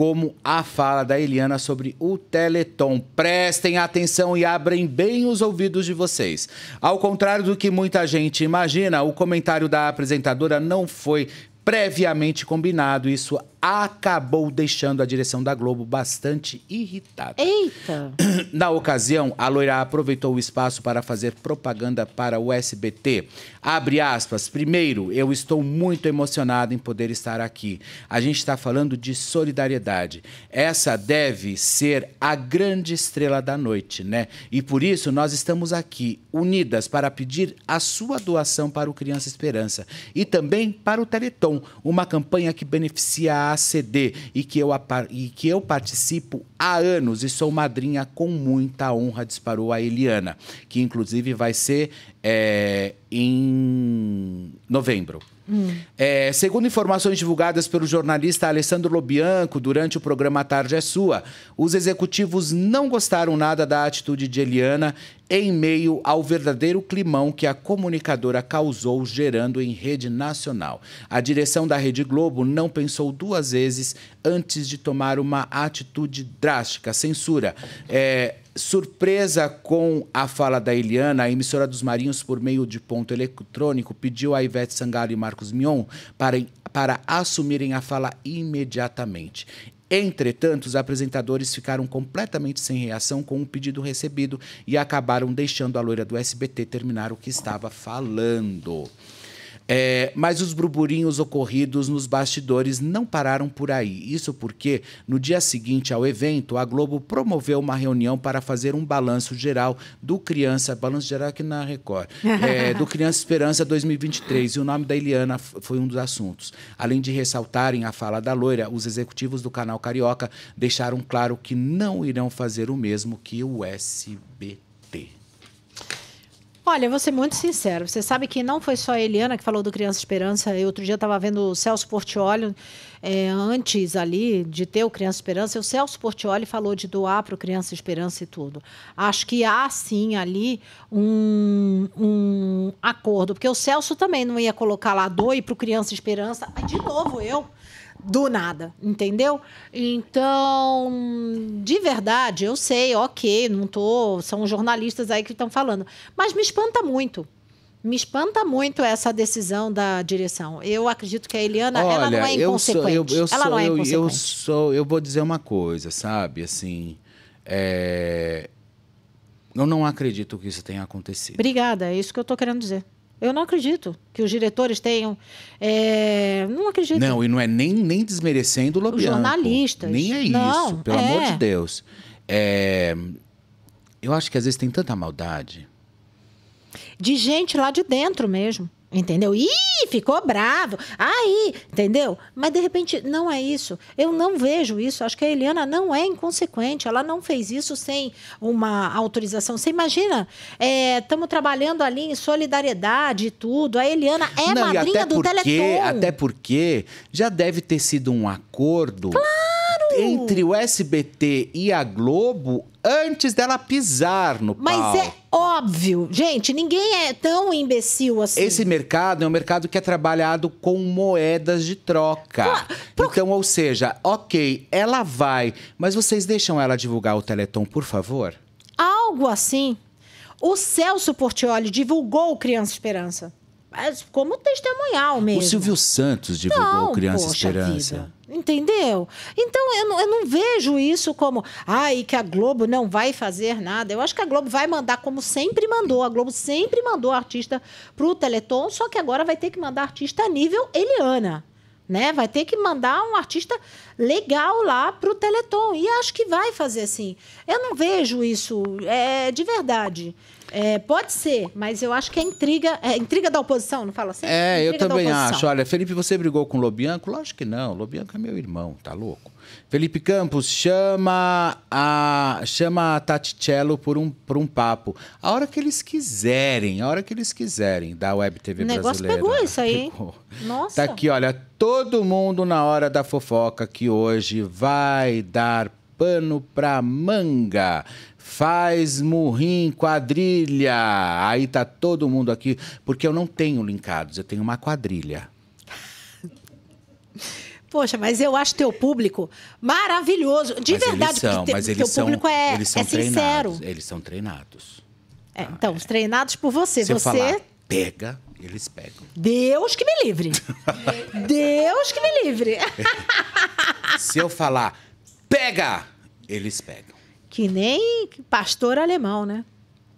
A: como a fala da Eliana sobre o Teleton. Prestem atenção e abrem bem os ouvidos de vocês. Ao contrário do que muita gente imagina, o comentário da apresentadora não foi previamente combinado. Isso acabou deixando a direção da Globo bastante irritada. Eita! Na ocasião, a Loira aproveitou o espaço para fazer propaganda para o SBT. Abre aspas. Primeiro, eu estou muito emocionada em poder estar aqui. A gente está falando de solidariedade. Essa deve ser a grande estrela da noite, né? E por isso nós estamos aqui, unidas, para pedir a sua doação para o Criança Esperança e também para o Teleton então uma campanha que beneficia a ACD e que eu, e que eu participo há anos e sou madrinha com muita honra, disparou a Eliana, que inclusive vai ser é, em novembro. Hum. É, segundo informações divulgadas pelo jornalista Alessandro Lobianco durante o programa Tarde é Sua, os executivos não gostaram nada da atitude de Eliana em meio ao verdadeiro climão que a comunicadora causou, gerando em rede nacional. A direção da Rede Globo não pensou duas vezes antes de tomar uma atitude drástica. Censura. É, Surpresa com a fala da Eliana, a emissora dos Marinhos, por meio de ponto eletrônico, pediu a Ivete Sangalo e Marcos Mion para, para assumirem a fala imediatamente. Entretanto, os apresentadores ficaram completamente sem reação com o pedido recebido e acabaram deixando a loira do SBT terminar o que estava falando. É, mas os burburinhos ocorridos nos bastidores não pararam por aí. Isso porque, no dia seguinte ao evento, a Globo promoveu uma reunião para fazer um balanço geral do Criança. Balanço geral aqui na Record. É, do Criança Esperança 2023. E o nome da Eliana foi um dos assuntos. Além de ressaltarem a fala da loira, os executivos do canal Carioca deixaram claro que não irão fazer o mesmo que o SBT.
B: Olha, vou ser muito sincero. Você sabe que não foi só a Eliana que falou do Criança Esperança. Eu outro dia estava vendo o Celso Portiolli, é, antes ali de ter o Criança Esperança. O Celso Portiolli falou de doar para o Criança Esperança e tudo. Acho que há sim ali um, um acordo, porque o Celso também não ia colocar lá doe para o Criança Esperança. Aí, de novo, eu do nada, entendeu? Então, de verdade, eu sei, ok, não tô. São jornalistas aí que estão falando. Mas me espanta muito. Me espanta muito essa decisão da direção. Eu acredito que a Eliana, Olha, ela não é inconsequente. Eu sou, eu, eu ela sou, não é inconsequente. Eu, eu,
A: sou, eu vou dizer uma coisa, sabe? Assim, é... eu não acredito que isso tenha acontecido.
B: Obrigada, é isso que eu estou querendo dizer. Eu não acredito que os diretores tenham. É, não acredito. Não,
A: e não é nem, nem desmerecendo o Lobianco. Os jornalistas. Nem é isso, não, pelo é. amor de Deus. É, eu acho que às vezes tem tanta maldade.
B: De gente lá de dentro mesmo. Entendeu? Ih, ficou bravo. Aí, entendeu? Mas de repente não é isso. Eu não vejo isso. Acho que a Eliana não é inconsequente. Ela não fez isso sem uma autorização. Você imagina? Estamos é, trabalhando ali em solidariedade e tudo. A Eliana é não, madrinha do porque, Teleton. Até
A: porque já deve ter sido um acordo. Claro! entre o SBT e a Globo antes dela pisar no Mas Mas é óbvio, gente, ninguém é tão imbecil assim. Esse mercado é um mercado que é trabalhado com moedas de troca. Claro, Então, ou seja, ok, ela vai, mas vocês deixam ela divulgar o Teleton, por favor?
B: Algo assim. O Celso Portioli divulgou o Criança Esperança como testemunhal mesmo. O Silvio
A: Santos divulgou não, Criança Esperança. Vida.
B: Entendeu? Então, eu não, eu não, vejo isso como, ai, ah, que a Globo não vai fazer nada. Eu acho que a Globo vai mandar como sempre mandou. A Globo sempre mandou artista para o Teleton, só que agora vai ter que mandar artista a nível Eliana. Né? Vai ter que mandar um artista legal lá para o Teleton. E acho que vai fazer assim. Eu não vejo isso é, de verdade. É, pode ser, mas eu acho que é intriga, é intriga da oposição, não fala assim? É, intriga eu também acho.
A: Olha, Felipe, você brigou com o Lobianco? Lógico que não. O Lobianco é meu irmão, tá louco? Felipe Campos, chama a, chama a Tati Cello por um, por um papo. A hora que eles quiserem, a hora que eles quiserem, da Web TV o negócio brasileira. pegou isso aí, pegou.
B: Nossa. Tá aqui,
A: olha, todo mundo na hora da fofoca que hoje vai dar pano pra manga faz murrim, quadrilha. Aí tá todo mundo aqui, porque eu não tenho linkados, eu tenho uma quadrilha.
B: Poxa, mas eu acho teu público maravilhoso. De mas verdade, eles são, te, mas teu público são, é, eles são é sincero.
A: Eles são treinados.
B: É, então, ah, treinados por você. Se você falar,
A: pega, eles pegam.
B: Deus que me livre. Deus que me livre.
A: Se eu falar, pega, eles pegam.
B: Que nem pastor alemão, né?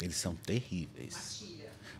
A: Eles são terríveis.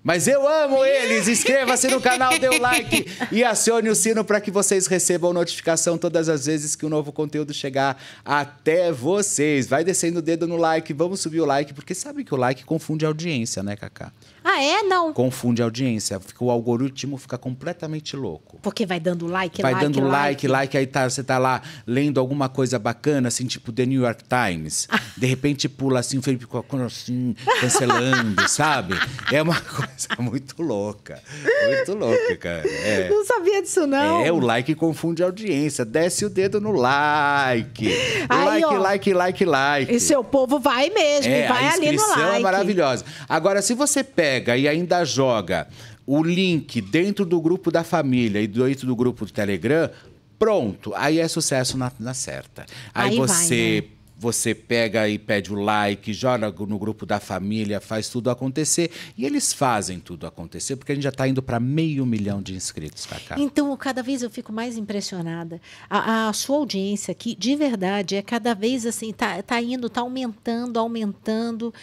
A: Mas eu amo eles! Inscreva-se no canal, dê o um like e acione o sino para que vocês recebam notificação todas as vezes que o um novo conteúdo chegar até vocês. Vai descendo o dedo no like, vamos subir o like, porque sabe que o like confunde a audiência, né, Cacá?
B: Ah, é? Não.
A: Confunde a audiência. Fica, o algoritmo fica completamente louco.
B: Porque vai dando like, vai like, dando like, like, like.
A: Aí tá, você tá lá lendo alguma coisa bacana, assim, tipo The New York Times. De repente pula assim, o Felipe assim, cancelando, sabe? É uma coisa muito louca. Muito louca, cara. É. Não
B: sabia disso, não. É, o
A: like confunde a audiência. Desce o dedo no like. Aí, like, ó, like, like, like. E seu povo vai mesmo, é, vai ali no like. A inscrição é maravilhosa. Agora, se você pega pega e ainda joga o link dentro do grupo da família e dentro do grupo do Telegram, pronto, aí é sucesso na, na certa. Aí, aí você. Vai, né? você pega e pede o like, joga no grupo da família, faz tudo acontecer. E eles fazem tudo acontecer, porque a gente já está indo para meio milhão de inscritos, para cá
B: Então, cada vez eu fico mais impressionada. A, a sua audiência aqui, de verdade, é cada vez assim, está tá indo, está aumentando, aumentando.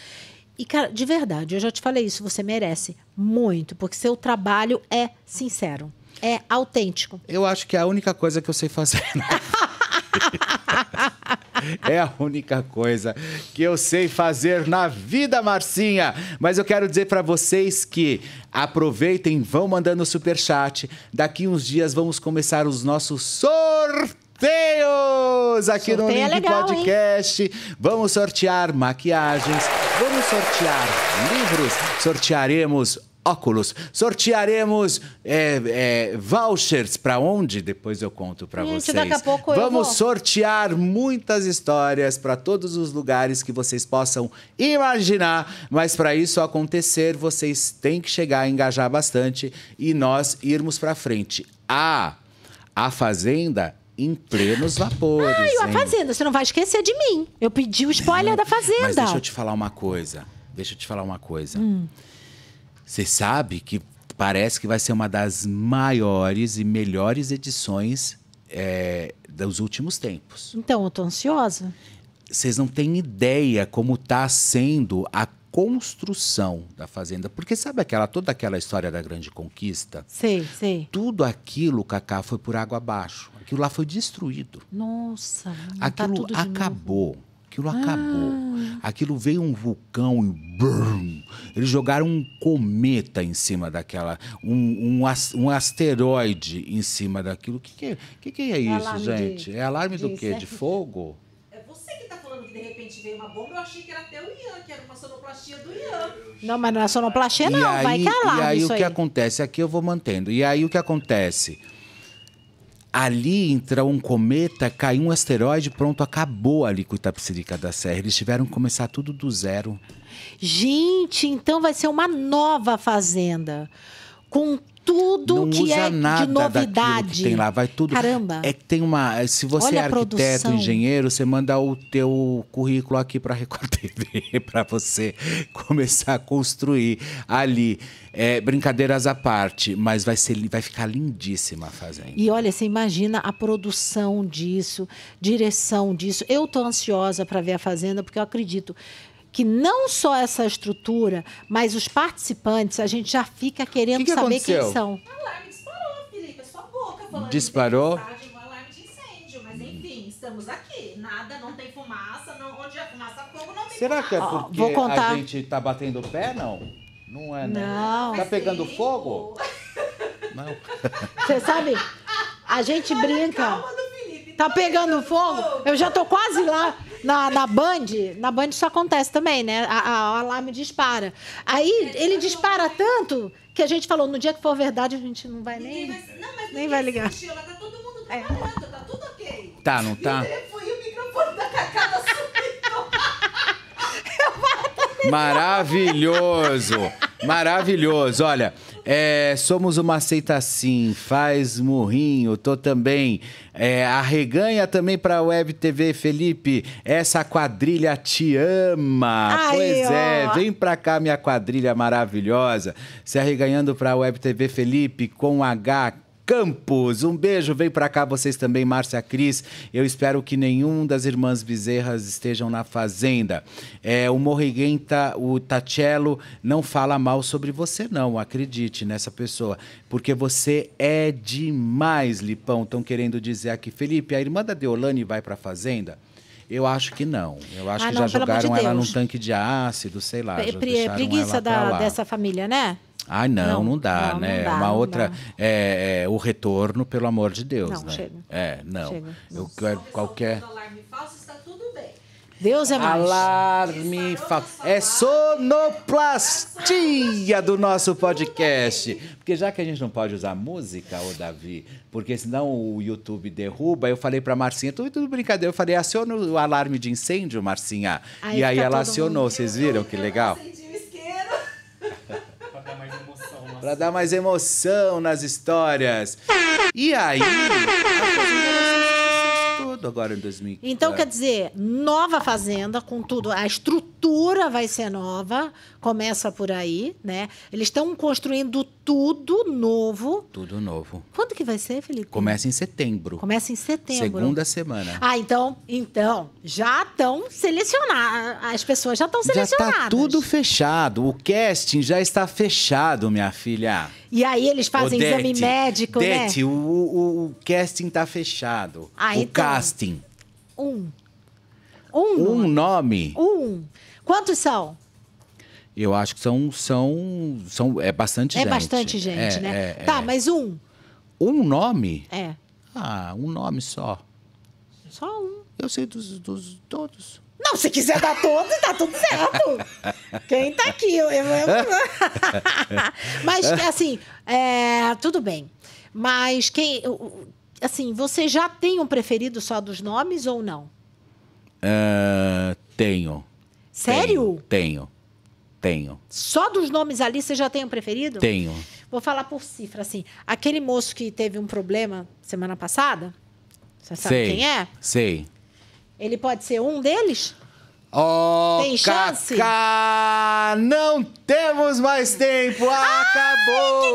B: E, cara, de verdade, eu já te falei isso, você merece muito, porque seu trabalho é sincero, é autêntico.
A: Eu acho que é a única coisa que eu sei fazer. Né? É a única coisa que eu sei fazer na vida, Marcinha. Mas eu quero dizer para vocês que aproveitem, vão mandando super chat. Daqui uns dias vamos começar os nossos sorteios sorteios aqui no é Link legal, Podcast. Hein? Vamos sortear maquiagens, vamos sortear livros, sortearemos óculos, sortearemos é, é, vouchers para onde depois eu conto para vocês. Daqui a pouco Vamos eu sortear muitas histórias para todos os lugares que vocês possam imaginar, mas para isso acontecer vocês têm que chegar, engajar bastante e nós irmos para frente. Ah, a fazenda em plenos vapores. Ah, e a Fazenda,
B: você não vai esquecer de mim. Eu pedi o spoiler da Fazenda. Mas deixa eu te
A: falar uma coisa. Deixa eu te falar uma coisa. Hum. Você hum. sabe que parece que vai ser uma das maiores e melhores edições é, dos últimos tempos.
B: Então, eu tô ansiosa.
A: Vocês não têm ideia como está sendo a construção da fazenda. Porque sabe aquela toda aquela história da grande conquista? Sei, sei. Tudo aquilo, Cacá, foi por água abaixo. Aquilo lá foi destruído.
B: Nossa,
A: tá aquilo tá acabou. Aquilo ah. acabou. Aquilo veio um vulcão e brum, eles jogaram um cometa em cima daquela, um, um, um asteroide em cima daquilo. O que, que, que, que, é, é, é isso, gente? De, é alarme do quê? De fogo?
B: de repente veio uma bomba, eu achei que era até o Ian, que era uma sonoplastia do Ian. Não, mas não é sonoplastia, e não. Aí, vai calar é E aí o que aí.
A: acontece? Aqui eu vou mantendo. E aí o que acontece? Ali entra um cometa, caiu um asteroide, pronto, acabou ali com Itapecerica da Serra. Eles tiveram que começar tudo do zero.
B: Gente, então vai ser uma nova fazenda. Com tudo não que é de novidade. tem lá, vai tudo. Caramba. É
A: que tem uma, se você Olha é arquiteto, engenheiro, você manda o teu currículo aqui para Record TV para você começar a construir ali. É, brincadeiras à parte, mas vai, ser, vai ficar lindíssima a fazenda.
B: E olha, você imagina a produção disso, direção disso. Eu estou ansiosa para ver a fazenda, porque eu acredito que não só essa estrutura, mas os participantes, a gente já fica querendo que que saber aconteceu? quem são. O alarme
A: disparou, Felipe, a sua boca falando. Disparou? De alarme de incêndio, mas enfim, estamos
B: aqui. Nada, não tem fumaça, onde é fumaça, fogo não tem Será que é ah, porque Ó, a gente
A: tá batendo o pé, não? Não é, não. Né? não. Tá pegando sim. fogo?
B: Não. Você sabe, a gente Olha brinca. A tá pegando fogo? fogo? Eu já tô quase lá. Na, na Band, na Band isso acontece também, né? A, a, o alarme dispara. Aí ele dispara tanto que a gente falou, no dia que for verdade, a gente não vai nem. Vai, não, mas nem vai ligar. tá todo mundo é. trabalhando, tá tudo
A: ok. Tá, não tá? Maravilhoso! Maravilhoso! Olha, é, somos uma seita assim, faz murrinho, tô também. É, arreganha também pra Web TV, Felipe. Essa quadrilha te ama. Ai, pois é, ó. é, vem pra cá, minha quadrilha maravilhosa. Se arreganhando pra Web TV, Felipe, com H Campos. Um beijo, vem para cá vocês também, Márcia Cris. Eu espero que nenhum das irmãs Bezerras estejam na fazenda. É, o Morriguenta, o Tachello, não fala mal sobre você, não. Acredite nessa pessoa. Porque você é demais, Lipão. Estão querendo dizer aqui, Felipe, a irmã da Deolane vai para a fazenda? Eu acho que não. Eu acho ah, que não, já jogaram de ela num tanque de ácido, sei lá. Pre preguiça da, dessa
B: família, né?
A: Ah, não, não, não dá, não, né? Não dá, uma outra. É, é, o retorno, pelo amor de Deus. Não, né? chega. É, não. Chega. Eu quero qualquer.
B: Alarme falso está tudo bem.
A: Deus é mais. Alarme falso. É sonoplastia do nosso podcast. Porque já que a gente não pode usar música, o Davi, porque senão o YouTube derruba, eu falei para Marcinha, tudo, tudo brincadeira, eu falei, aciona o alarme de incêndio, Marcinha. Aí e aí ela acionou, vocês viram que legal? Eu acendi o isqueiro. para Pra dar mais emoção nas histórias. E aí... Tudo agora em 2015. Então, quer
B: dizer, nova fazenda, com tudo. A estrutura vai ser nova, começa por aí, né? Eles estão construindo tudo tudo novo.
A: Tudo novo.
B: Quando que vai ser, Felipe?
A: Começa em setembro.
B: Começa em setembro. Segunda semana. Ah, então, então, já estão selecionadas. As pessoas já estão tá selecionadas. Já está
A: tudo fechado. O casting já está fechado, minha filha.
B: E aí eles fazem exame médico, Dete, né?
A: O, o, o casting está fechado. Ah, o então, casting.
B: Um. Um nome. Um
A: nome.
B: Um. Quantos são?
A: Eu acho que são são são é bastante é gente. É bastante gente, é, né? É, tá, é. mas um. Um nome? É. Ah, um nome só. Só um. Eu sei dos, dos
B: todos. Não, se quiser dar todos, tá tudo certo. Quem tá aqui? Eu, eu, eu... Mas, assim, é, tudo bem. Mas quem. Assim, você já tem um preferido só dos nomes ou não?
A: Uh, tenho.
B: Sério?
A: Tenho. tenho. Tenho.
B: Só dos nomes ali você já tem um preferido? Tenho. Vou falar por cifra, assim. Aquele moço que teve um problema semana passada, você sabe Sei. quem é? Sei. Ele pode ser um deles? Oh, tem chance? Cacá, não temos mais tempo! Acabou! Ai, que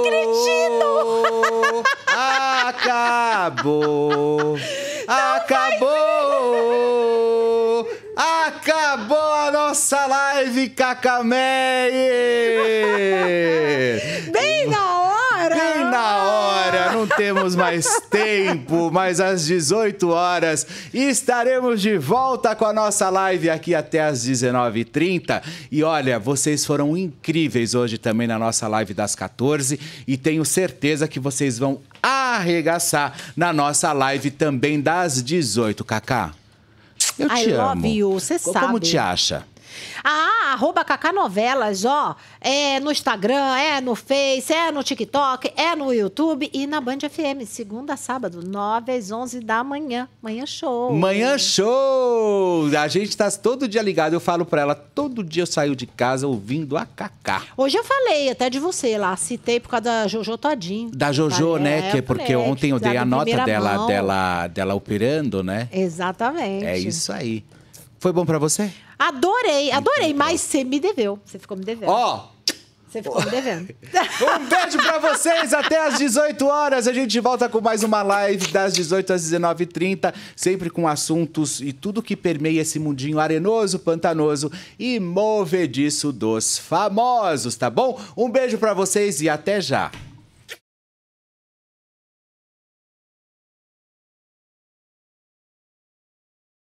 B: cretino!
A: Acabou! Não acabou! Acabou a nossa live, Cacamé.
B: Bem na hora! Bem na
A: hora! Não temos mais tempo, mas às 18 horas estaremos de volta com a nossa live aqui até às 19h30. E olha, vocês foram incríveis hoje também na nossa live das 14 e tenho certeza que vocês vão arregaçar na nossa live também das 18, Cacá. Eu I te amo. You, você sabe. Como te acha?
B: Ah, arroba Cacanovelas, Novelas, ó. É no Instagram, é no Face, é no TikTok, é no YouTube e na Band FM, segunda a sábado, 9 às 11 da manhã. Manhã show. Manhã
A: show! A gente tá todo dia ligado. Eu falo pra ela, todo dia eu saio de casa ouvindo a Cacá.
B: Hoje eu falei até de você lá, citei por causa da Jojo Todinho. Da
A: Jojo, tá, né? É, que, é porque falei, ontem eu dei tá a nota dela, dela, dela operando, né?
B: Exatamente. É isso
A: aí. Foi bom para você?
B: Adorei, adorei, mas você me deveu. Você ficou me devendo. Ó! Você ficou me devendo. um beijo
A: pra vocês, até às 18 horas. A gente volta com mais uma live das 18 às 19h30, sempre com assuntos e tudo que permeia esse mundinho arenoso, pantanoso e movediço dos famosos, tá bom? Um beijo pra vocês e até já.